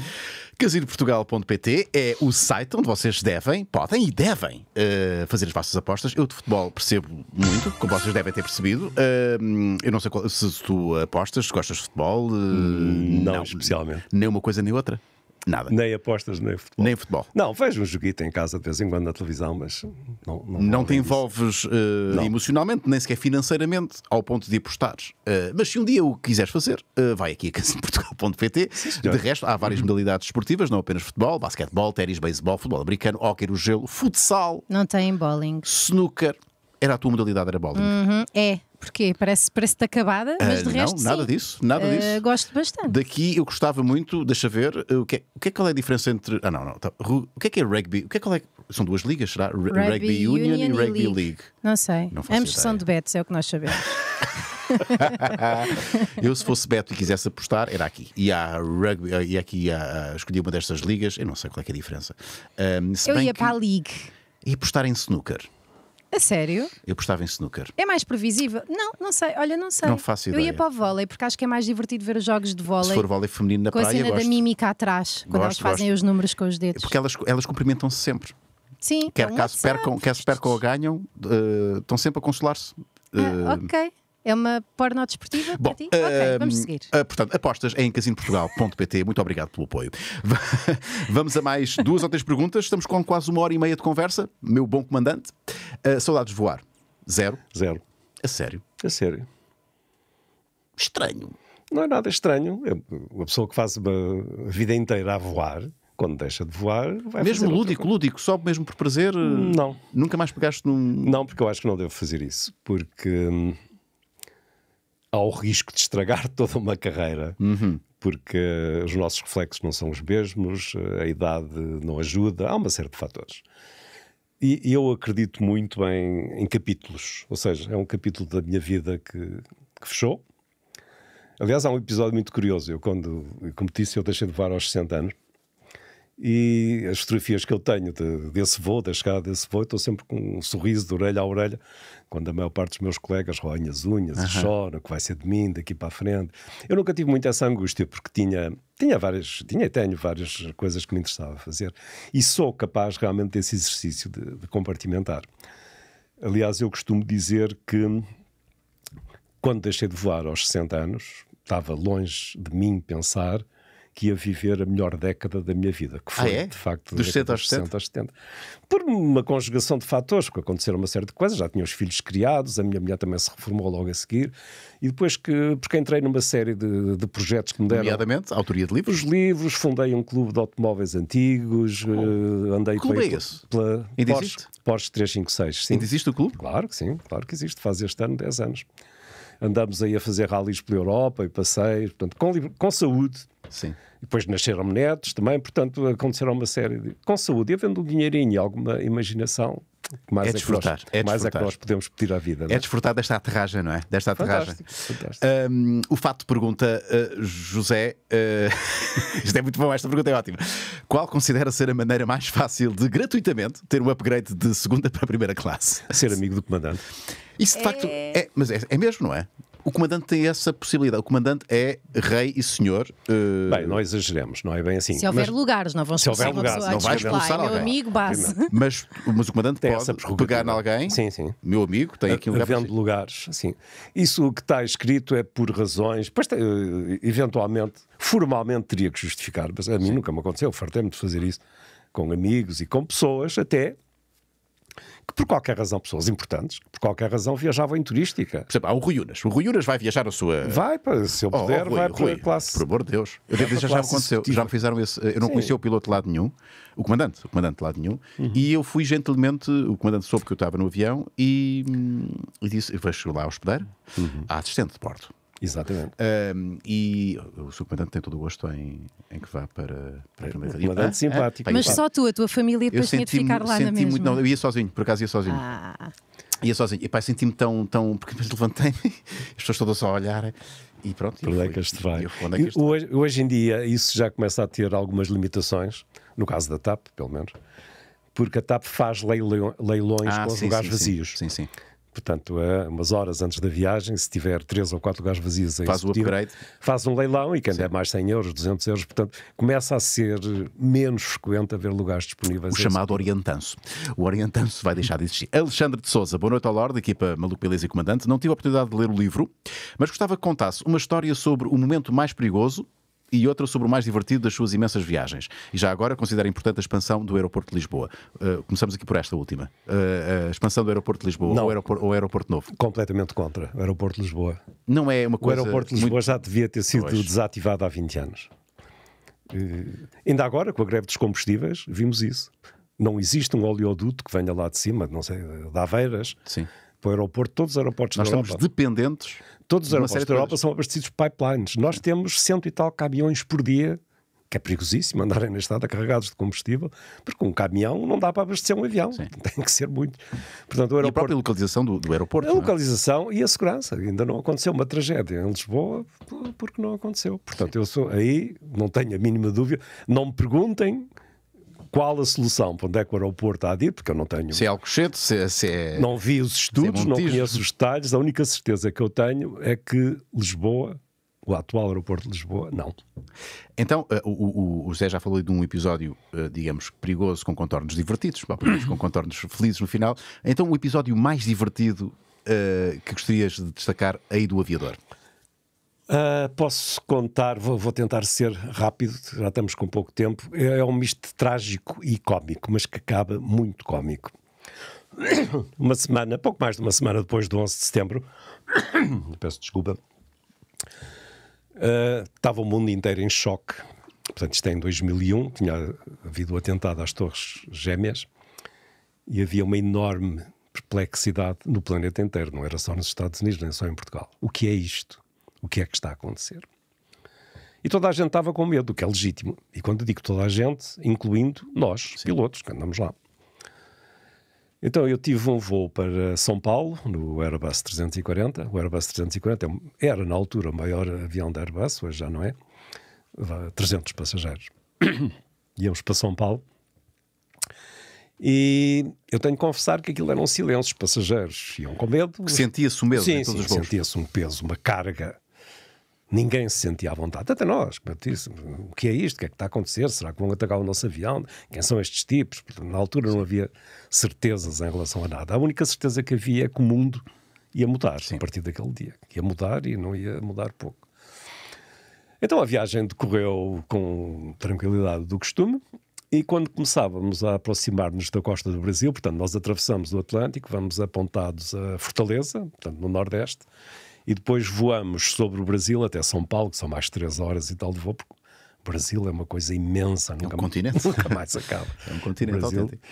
Casinoportugal.pt é o site onde vocês devem, podem e devem uh, fazer as vossas apostas. Eu de futebol percebo muito, como vocês devem ter percebido. Uh, eu não sei qual, se tu apostas, se gostas de futebol. Uh, não, não, especialmente. Nem uma coisa nem outra. Nada. Nem apostas, nem futebol. Nem futebol. Não, vejo um joguito em casa de vez em quando na televisão, mas não. Não, não te envolves uh, não. emocionalmente, nem sequer financeiramente, ao ponto de apostares. Uh, mas se um dia o quiseres fazer, uh, vai aqui a casinportugal.pt. De resto, há várias modalidades esportivas, não apenas futebol, basquetebol, ténis, beisebol, futebol americano, hóquer, o gelo, futsal. Não tem bowling. Snooker. Era a tua modalidade, era bowling? Uhum, é, porquê? Parece, parece-te acabada, mas de uh, resto. Não, nada sim. disso, nada uh, disso. Gosto bastante. Daqui eu gostava muito, deixa ver, eh, o que, é, o que é qual é a diferença entre. Ah, não, não. Tá, o que é que é rugby? O que é qual é. São duas ligas, será? Rugby, rugby Union, Union, e Rugby League. League. Não sei. Não Ambos são de Betts, é o que nós sabemos. eu, se fosse Beto e quisesse apostar, era aqui. E a rugby, eh, e aqui a eh, escolhi uma destas ligas, eu não sei qual é, é a diferença. Um, eu ia que... para a League. E apostar em snooker. A sério? Eu postava em snooker. É mais previsível? Não, não sei. Olha, não sei. Não faço ideia. Eu ia para o vôlei porque acho que é mais divertido ver os jogos de vôlei. Se for vôlei feminino na com praia, Com a cena gosto. da mímica atrás, gosto, quando elas fazem gosto. os números com os dedos. Porque elas, elas cumprimentam-se sempre. Sim, quer é caso percam, quer se percam ou ganham, uh, estão sempre a consolar-se. Uh, ah, ok. É uma porno desportiva Bom, para ti? Uh, ok, vamos seguir. Uh, portanto, apostas em casinoportugal.pt. Muito obrigado pelo apoio. vamos a mais duas ou três perguntas. Estamos com quase uma hora e meia de conversa. Meu bom comandante. Uh, saudades de voar? Zero? Zero. A sério? A sério. Estranho. Não é nada estranho. Uma pessoa que faz uma vida inteira a voar quando deixa de voar, vai Mesmo lúdico, lúdico, só mesmo por prazer? Eh, não. Nunca mais pegaste num. Não, porque eu acho que não devo fazer isso. Porque. Hum, ao risco de estragar toda uma carreira. Uhum. Porque os nossos reflexos não são os mesmos, a idade não ajuda, há uma série de fatores. E eu acredito muito em, em capítulos, ou seja, é um capítulo da minha vida que, que fechou. Aliás, há um episódio muito curioso. Eu, quando, como disse, eu deixei de voar aos 60 anos e as fotografias que eu tenho de, desse voo, da chegada desse voo, estou sempre com um sorriso de orelha a orelha, quando a maior parte dos meus colegas roem as unhas uhum. e choram, que vai ser de mim daqui para a frente. Eu nunca tive muito essa angústia, porque tinha, tinha várias, tinha e tenho várias coisas que me interessava fazer. E sou capaz realmente desse exercício de, de compartimentar. Aliás, eu costumo dizer que quando deixei de voar aos 60 anos, estava longe de mim pensar que ia viver a melhor década da minha vida, que ah, foi, ah, é? de facto, dos 70 aos 70. 70. Por uma conjugação de fatores, que aconteceram uma série de coisas, já tinha os filhos criados, a minha mulher também se reformou logo a seguir, e depois que, porque entrei numa série de, de projetos que me deram. Nomeadamente, autoria de livros? Os livros, fundei um clube de automóveis antigos, oh. andei clube pela, é esse? pela Porsche, Porsche 356. Sim. Ainda existe o clube? Claro que sim, claro que existe, faz este ano 10 anos andamos aí a fazer rallies pela Europa e passeios, portanto, com, com saúde. Sim. depois nasceram netos também, portanto, aconteceram uma série de. Com saúde e havendo um dinheirinho e alguma imaginação, mais é desfrutar. É, é, mais desfrutar. é que é nós podemos pedir à vida. É? é? desfrutar desta aterragem, não é? Desta aterragem. Fantástico, fantástico. Um, o Fato pergunta, uh, José, uh, isto é muito bom, esta pergunta é ótima. Qual considera ser a maneira mais fácil de gratuitamente ter um upgrade de segunda para primeira classe? Ser amigo do comandante. Isso de facto é, é mas é, é, mesmo, não é? O comandante tem essa possibilidade. O comandante é rei e senhor. Uh... Bem, não exageremos, não é bem assim. Se houver mas... lugares, não vão se houver lugares, não vai expulsar alguém. Meu amigo, base. Mas, mas o comandante tem pode pegar em alguém. Sim, sim. Meu amigo, tem aqui um lugar. Havendo lugares, sim. Isso que está escrito é por razões. Pois, eh, eventualmente, formalmente teria que justificar, mas a mim sim. nunca me aconteceu. Fartei-me de fazer isso com amigos e com pessoas até que por qualquer razão, pessoas importantes, que por qualquer razão viajavam em turística. Por exemplo, há o Rui Unas. O Rui Unas vai viajar a sua... Vai, para, se eu puder, oh, oh, Rui, vai para a classe... Por amor de Deus. Eu devo dizer, já aconteceu. Já me fizeram esse... Eu não Sim. conhecia o piloto de lado nenhum, o comandante, o comandante de lado nenhum, uhum. e eu fui gentilmente, o comandante soube que eu estava no avião e, hum, e disse, eu vou lá ao hospedeiro, uhum. à assistente de bordo. Exatamente. Um, e o seu comandante tem todo o gosto em, em que vá para, para a primeira é, cadeia. Comandante ah, simpático. Ah, mas só tu, a tua família depois tinha de ficar lá na mesma. Muito, não, eu ia sozinho, por acaso ia sozinho. Ah. Ia sozinho. E pá, senti-me tão, tão. Porque depois levantei-me, as pessoas todas só a olhar. E pronto. É por onde é que este vai? Hoje, hoje em dia, isso já começa a ter algumas limitações, no caso da TAP, pelo menos, porque a TAP faz leilões ah, com sim, lugares sim, vazios. Sim, sim. sim. Portanto, a é umas horas antes da viagem, se tiver três ou quatro lugares vazios, a faz o upgrade. Faz um leilão e quem é der mais 100 euros, 200 euros, portanto, começa a ser menos frequente haver lugares disponíveis. O chamado orientanço. O orientanço vai deixar de existir. Alexandre de Souza, boa noite ao Lorde, equipa Maluco Beleza e Comandante. Não tive a oportunidade de ler o livro, mas gostava que contasse uma história sobre o momento mais perigoso e outra sobre o mais divertido das suas imensas viagens. E já agora considera importante a expansão do aeroporto de Lisboa. Uh, começamos aqui por esta última. Uh, a expansão do aeroporto de Lisboa não, ou, aeroporto, aeroporto novo. Completamente contra. O aeroporto de Lisboa. Não é uma coisa... O aeroporto de Lisboa muito... já devia ter sido pois. desativado há 20 anos. Uh, ainda agora, com a greve dos combustíveis, vimos isso. Não existe um oleoduto que venha lá de cima, não sei, da Aveiras, Sim. para o aeroporto, todos os aeroportos Nós da Europa. Nós estamos dependentes Todos os aeroportos da Europa são abastecidos por pipelines. Nós temos cento e tal caminhões por dia que é perigosíssimo andarem na estrada carregados de combustível, porque um caminhão não dá para abastecer um avião, Sim. tem que ser muito. Portanto, o aeroporto... E a própria localização do, do aeroporto. A é? localização é? e a segurança. Ainda não aconteceu uma tragédia em Lisboa porque não aconteceu. Portanto, Sim. eu sou aí, não tenho a mínima dúvida. Não me perguntem qual a solução? Para onde é que o aeroporto há de ir? Porque eu não tenho. Se é Alcochete, se, é- se é. Não vi os é estudos, é não conheço os detalhes. A única certeza que eu tenho é que Lisboa o atual aeroporto de Lisboa, não. Então, eh, o, o, o José já falou de um episódio, eh, digamos, perigoso, com contornos divertidos, com contornos felizes no final. Então, o episódio mais divertido uh, que gostarias de destacar aí do aviador? Uh, posso contar, vou, vou, tentar ser rápido, já estamos com pouco tempo. É, é um misto trágico e cómico, mas que acaba muito cómico. Uma semana, pouco mais de uma semana depois do 11 de setembro, peço desculpa, uh, estava o mundo inteiro em choque. Portanto, isto é em 2001, tinha havido o atentado às Torres Gêmeas e havia uma enorme perplexidade no planeta inteiro, não era só nos Estados Unidos, nem só em Portugal. O que é isto? o que é que está a acontecer. E toda a gente estava com medo, o que é legítimo. E quando digo toda a gente, incluindo nós, Sim. pilotos, que andamos lá. Então eu tive um voo para São Paulo, no Airbus 340. O Airbus 340 é era, na altura, o maior avião da Airbus, hoje já não é. 300 passageiros. Íamos para São Paulo. E eu tenho que confessar que aquilo era um silêncio os passageiros iam com medo. Sentia-se o medo Sim, sim sentia-se um peso, uma carga ninguém se sentia à vontade, até nós, para disse, o que é isto, o que é que está a acontecer, será que vão atacar o nosso avião, quem são estes tipos? Na altura não havia certezas em relação a nada, a única certeza que havia é que o mundo ia mudar Sim. a partir daquele dia, ia mudar e não ia mudar pouco. Então a viagem decorreu com tranquilidade do costume, e quando começávamos a aproximar-nos da costa do Brasil, portanto, nós atravessamos o Atlântico, vamos apontados a Fortaleza, portanto, no Nordeste, e depois voamos sobre o Brasil até São Paulo, que são mais três horas e tal de voo, porque o Brasil é uma coisa imensa, nunca, é um mais, continente. nunca mais acaba. É um continente Brasil. autêntico.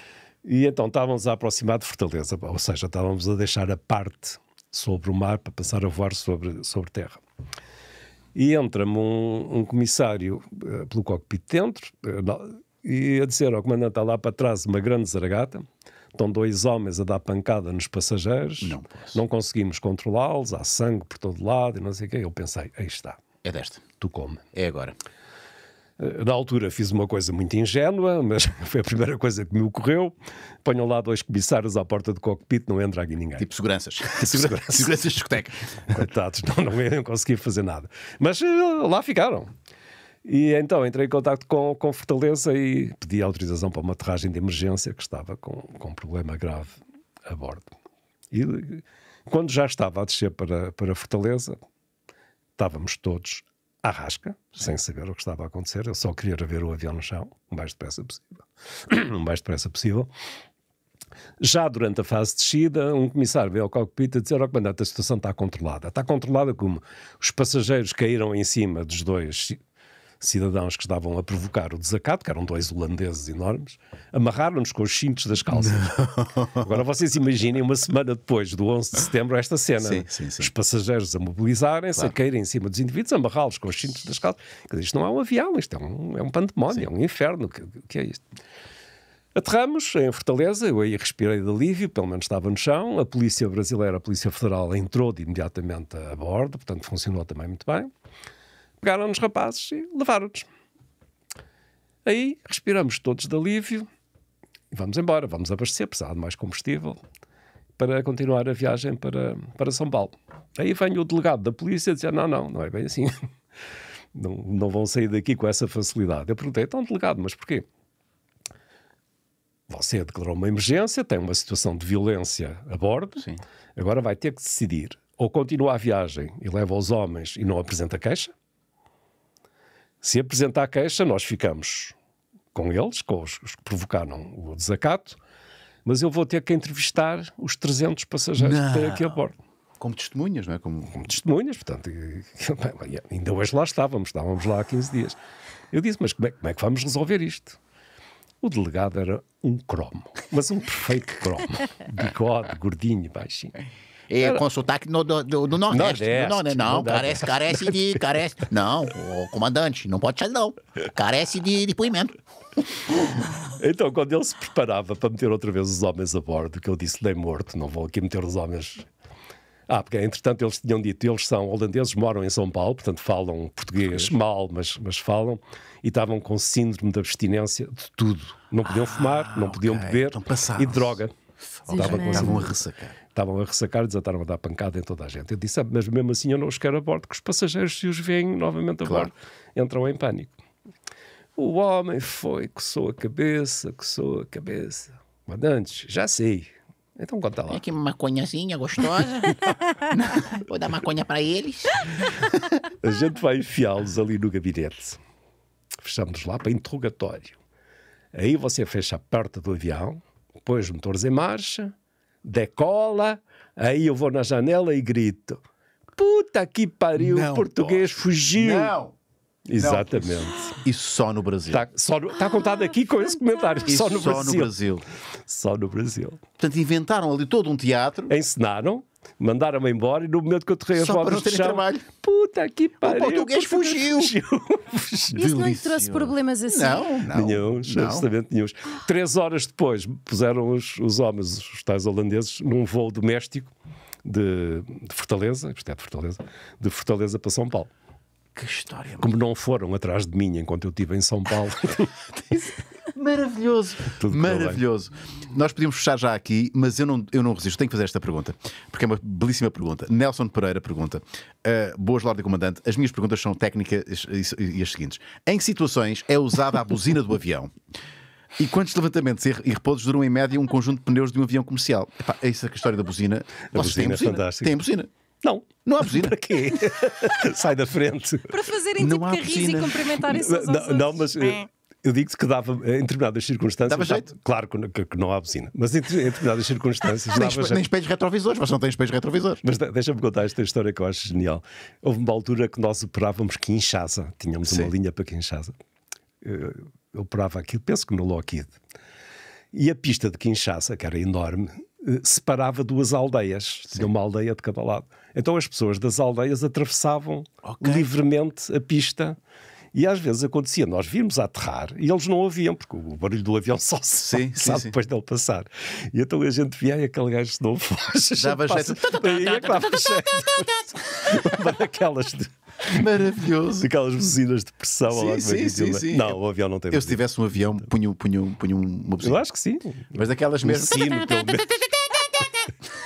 E então estávamos a aproximar de Fortaleza, ou seja, estávamos a deixar a parte sobre o mar para passar a voar sobre, sobre terra. E entra-me um, um, comissário eh, pelo cockpit dentro eh, e a dizer ao comandante está lá para trás uma grande zaragata Estão dois homens a dar pancada nos passageiros, não, não conseguimos controlá-los, há sangue por todo lado e não sei o quê. Eu pensei, aí está. É desta. Tu come. É agora. Eh, na altura fiz uma coisa muito ingênua, mas foi a primeira coisa que me ocorreu. Ponham lá dois comissários à porta do cockpit, não entra aqui ninguém. Tipo seguranças. Tipo seguranças. seguranças de discoteca. Coitados, não, não, não consegui fazer nada. Mas eh, lá ficaram. E então entrei em contato com, com Fortaleza e pedi autorização para uma aterragem de emergência que estava com, com um problema grave a bordo. E quando já estava a descer para, para Fortaleza, estávamos todos à rasca, sem saber o que estava a acontecer. Eu só queria ver o avião no chão o mais depressa possível. o mais depressa possível. Já durante a fase de descida, um comissário veio ao cockpit a dizer ó oh, comandante: a situação está controlada. Está controlada como? Os passageiros caíram em cima dos dois cidadãos que estavam a provocar o desacato, que eram dois holandeses enormes, amarraram-nos com os cintos das calças. Agora vocês imaginem uma semana depois do 11 de setembro esta cena. Sim, sim, sim. Os passageiros a mobilizarem-se, claro. a caírem em cima dos indivíduos, amarrá-los com os cintos das calças. Dizer, isto não é um avião, isto é um, é um pandemónio, é um inferno. O que, que é isto? Aterramos em Fortaleza, eu aí respirei de alívio, pelo menos estava no chão. A polícia brasileira, a polícia federal, entrou de imediatamente a bordo, portanto funcionou também muito bem pegaram nos rapazes e levaram-nos. Aí respiramos todos de alívio e vamos embora, vamos abastecer, precisava de mais combustível para continuar a viagem para, para São Paulo. Aí vem o delegado da polícia dizer: não, não, não é bem assim. Não, não vão sair daqui com essa facilidade. Eu perguntei: então, delegado, mas porquê? Você declarou uma emergência, tem uma situação de violência a bordo, Sim. agora vai ter que decidir ou continua a viagem e leva os homens e não apresenta queixa, se apresentar a queixa, nós ficamos com eles, com os, os que provocaram o desacato, mas eu vou ter que entrevistar os 300 passageiros não. que têm aqui a bordo. Como testemunhas, não é? Como, Como testemunhas, portanto. E, ainda hoje lá estávamos, estávamos lá há 15 dias. Eu disse, mas como é, como é que vamos resolver isto? O delegado era um cromo, mas um perfeito cromo. Bigode, gordinho, baixinho é, com no, do, do, do Nordeste. Nordeste do Nordeste. Não, carece, carece de. Carece. Não, o comandante, não pode fazer não. Carece de depoimento. Então, quando ele se preparava para meter outra vez os homens a bordo, que eu disse, nem morto, não vou aqui meter os homens ah, porque entretanto eles tinham dito, eles são holandeses, moram em São Paulo, portanto falam português mal, mas, mas falam, e estavam com síndrome de abstinência de tudo. Não podiam ah, fumar, não podiam ah, beber então, e droga. Estavam, estavam a ressacar estavam a ressacar, desataram a dar pancada em toda a gente. Eu disse, ah, mas mesmo assim eu não os quero a bordo, que os passageiros, se os veem novamente a claro. bordo, entram em pânico. O homem foi, coçou a cabeça, coçou a cabeça. Mandantes, já sei. Então conta lá. É que maconhazinha gostosa. Vou dar maconha para eles. A gente vai enfiá-los ali no gabinete. Fechamos lá para interrogatório. Aí você fecha a porta do avião, põe os motores em marcha decola, aí eu vou na janela e grito: Puta que pariu, não, o português fugiu! Não! Exatamente. Não. E só no Brasil. Está, tá contado aqui com esse comentário. E só no só Brasil. no Brasil. Só no Brasil. Portanto, inventaram ali todo um teatro. Ensinaram. Mandaram-me embora e no momento que eu terrei as Só rodas trabalho. Puta que pariu. O português fugiu. fugiu. Isso não lhe trouxe problemas assim? Não, não. Nenhum, absolutamente nenhum. Três horas depois puseram os, os homens, os tais holandeses, num voo doméstico de, de Fortaleza, isto é de Fortaleza, de Fortaleza para São Paulo. Que história. Como não foram atrás de mim enquanto eu estive em São Paulo. Maravilhoso. Tudo Maravilhoso. Nós podíamos fechar já aqui, mas eu não, eu não resisto. Tenho que fazer esta pergunta, porque é uma belíssima pergunta. Nelson Pereira pergunta: uh, Boas, Lorde Comandante. As minhas perguntas são técnicas e, e as seguintes. Em que situações é usada a buzina do avião? E quantos levantamentos e repousos duram em média um conjunto de pneus de um avião comercial? Epá, é isso a história da buzina. A buzina, têm buzina? É Tem buzina? Não. Não há buzina. Para quê? Sai da frente. Para fazerem não tipo carris e cumprimentarem-se não, não, mas... Eh, é. Eu digo-te que dava, eh, em determinadas circunstâncias. Dava jeito? Dava, claro que, que, não há buzina. mas em, determinadas circunstâncias. nem, dava nem espelhos retrovisores, mas não tem espelhos retrovisores. Mas deixa-me contar esta história que eu acho genial. Houve uma altura que nós operávamos Kinshasa, tínhamos Sim. uma linha para Kinshasa. Eu, eh, eu operava aquilo, penso que no Lockheed. E a pista de Kinshasa, que era enorme, eh, separava duas aldeias. Sim. Tinha uma aldeia de cada lado. Então as pessoas das aldeias atravessavam okay. livremente a pista e às vezes acontecia, nós vimos aterrar e eles não ouviam, porque o barulho do avião só se sim, sabe sim, depois sim. dele passar. E então a gente via e aquele gajo não foge. Dava jeito. E acaba aquelas de... Maravilhoso. Aquelas buzinas de pressão. Sim, lá, sim, sim, sim, Não, o avião não tem. Eu se tivesse um avião, punho, punho, punho uma buzina. Eu acho que sim. Mas daquelas mesmo. Sino, pelo menos.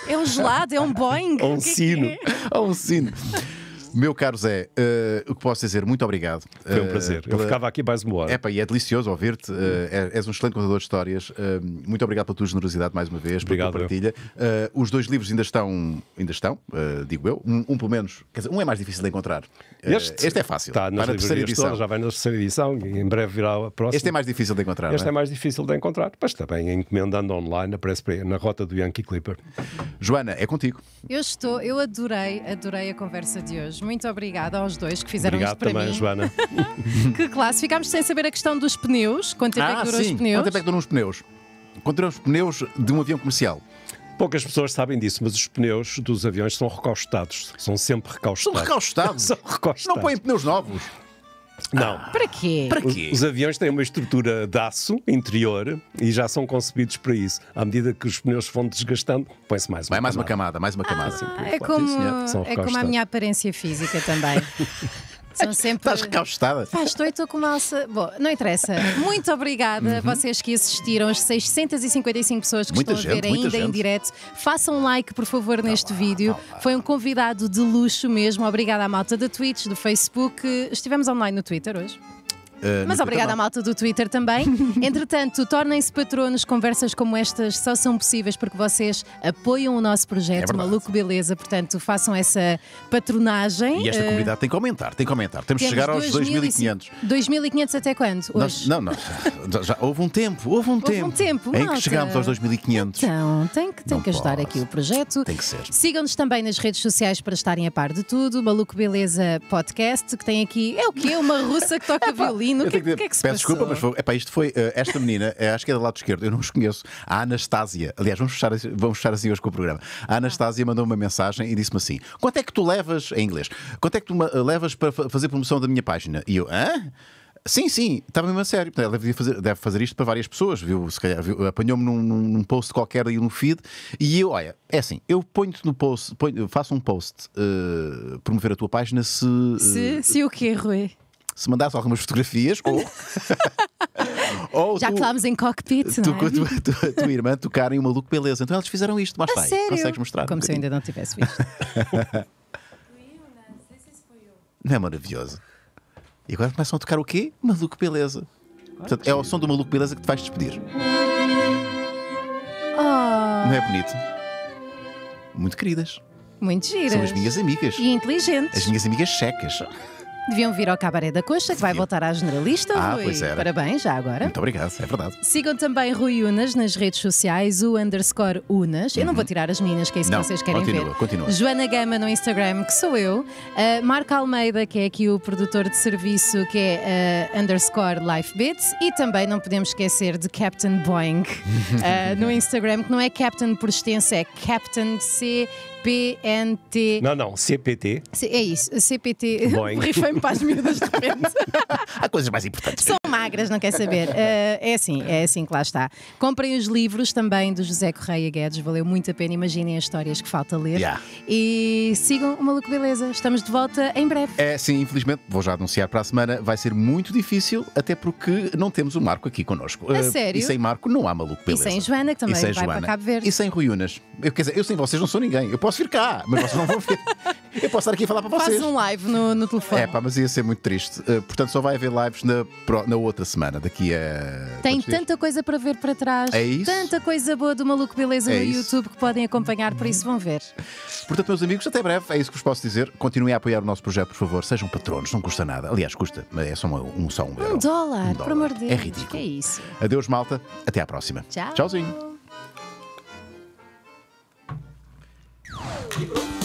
É um gelado, é um boing é é? Ou um sino. Ou um sino. Meu caro Zé, uh, o que posso dizer, muito obrigado. Foi um eh, prazer. Uh, pela... Eu ficava aqui mais uma hora. Epa, e é delicioso ouvir-te. Uh, és um excelente contador de histórias. muito obrigado pela tua generosidade mais uma vez, obrigado, pela tua partilha. os dois livros ainda estão, ainda estão digo eu. Um, um, pelo menos, quer dizer, um é mais difícil de encontrar. Este, este é fácil. Está na terceira edição. Todas, já vai na terceira edição e em breve virá a próxima. Este é mais difícil de encontrar. Este é? é? mais difícil de encontrar, mas também é encomendando online aparece na rota do Yankee Clipper. Joana, é contigo. Eu estou, eu adorei, adorei a conversa de hoje muito obrigada aos dois que fizeram Obrigado isto para também, mim. Joana. que classe. Ficámos sem saber a questão dos pneus. Quanto tempo ah, é que ah, duram sim. os pneus? Quanto tempo é que duram os pneus? Quanto duram os pneus de um avião comercial? Poucas pessoas sabem disso, mas os pneus dos aviões são recaustados. São sempre recaustados. São recaustados? são recaustados. Não põem pneus novos. Não. Ah, para quê? Para quê? Os, os, aviões têm uma estrutura de aço interior e já são concebidos para isso. À medida que os pneus vão desgastando, põe-se mais uma Vai camada. mais uma camada, mais uma camada. Ah, é como, é. é como a minha aparência física também. São sempre. Estás recaustada. Pá, estou e estou com uma alça. Bom, não interessa. Muito obrigada a uhum. vocês que assistiram, as 655 pessoas que muita estão gente, a ver ainda gente. em direto. Façam um like, por favor, tá neste lá, vídeo. Tá Foi um convidado de luxo mesmo. Obrigada à malta da Twitch, do Facebook. Estivemos online no Twitter hoje. Eh, Mas obrigada à malta do Twitter também. Entretanto, tornem-se patronos, conversas como estas só são possíveis porque vocês apoiam o nosso projeto é Maluco Beleza, portanto façam essa patronagem. E esta uh, comunidade tem que aumentar, tem que aumentar. Temos que chegar aos 2.500. 2.500 até quando? Nós, não, não, já, houve um tempo, houve um houve tempo. Um tempo em é que chegámos aos 2.500. Então, tem que, tem que ajudar aqui o projeto. Tem que ser. Sigam-nos também nas redes sociais para estarem a par de tudo. Maluco Beleza Podcast, que tem aqui, é o quê? Uma russa que toca é violino o que, é que, que, é que se Peço desculpa, mas foi, epá, isto foi. Uh, esta menina, eh, acho que é do lado esquerdo, eu não os conheço. A Anastásia, aliás, vamos fechar, vamos fechar assim hoje com o programa. A tá. Anastásia mandou uma mensagem e disse-me assim: quanto é que tu levas, em inglês, quanto é que tu uh, levas para fazer promoção da minha página? E eu, hã? Sim, sim, estava mesmo a sério. Ela deve fazer, deve fazer isto para várias pessoas, viu? Se calhar apanhou-me num, num, post qualquer aí no feed e eu, olha, é assim, eu ponho-te no post, ponho, faço um post uh, promover a tua página se. Uh, se, se o quê, Rui? se mandasse algumas fotografias ou. ou Já tu, que falámos em cockpit, tu, não é? tu, tu, tu, a tua irmã tocarem o maluco beleza. Então eles fizeram isto, mas está Consegues mostrar? Como um se eu ainda não tivesse visto. Né? não é maravilhoso? E agora começam a tocar o quê? Maluco beleza. Portanto, é o som do maluco beleza que te vais despedir. Oh. Não é bonito? Muito queridas. Muito giras. São as minhas amigas. E inteligentes. As minhas amigas checas. Deviam vir ao Cabaré da Coxa, que vai voltar à Generalista, ah, Rui. Pois era. Parabéns, já agora. Muito obrigado, é verdade. Sigam também Rui Unas nas redes sociais, o underscore Unas. Uhum. Eu não vou uhum. tirar as meninas, que é isso não, que vocês querem continua, ver. Continua, continua. Joana Gama no Instagram, que sou eu. Uh, Marco Almeida, que é aqui o produtor de serviço, que é uh, underscore Lifebits. E também não podemos esquecer de Captain Boeing uh, eh, no Instagram, que não é Captain por extenso, é Captain C CPNT. Não, não, CPT. C é isso, CPT. Rifei-me para as miúdas de repente. Há coisas mais importantes. São magras, não quer saber. Uh, é assim, é assim que lá está. Comprem os livros também do José Correia Guedes, valeu muito a pena. Imaginem as histórias que falta ler. Yeah. E sigam o Maluco Beleza. Estamos de volta em breve. É, sim, infelizmente, vou já anunciar para a semana, vai ser muito difícil, até porque não temos o Marco aqui connosco. é uh, sério? E sem Marco não há Maluco Beleza. E sem Joana, que também vai Joana. para Cabo Verde. E sem Rui Unas. Eu, quer dizer, eu sem vocês não sou ninguém. Eu posso posso vir cá, mas vocês não vão ver. Eu posso estar aqui a falar para vocês. Faz um live no, no telefone. É pá, mas ia ser muito triste. Uh, portanto, só vai haver lives na, na outra semana, daqui a. Tem tanta coisa para ver para trás. É isso. Tanta coisa boa do Maluco Beleza é no isso? YouTube que podem acompanhar, por isso vão ver. Portanto, meus amigos, até breve. É isso que vos posso dizer. Continuem a apoiar o nosso projeto, por favor. Sejam patronos, não custa nada. Aliás, custa, é só um, um só um, um Dólar, um dólar, por amor de é Deus. É ridículo. Que é isso. Adeus, malta. Até à próxima. Tchau. Tchauzinho. Thank you.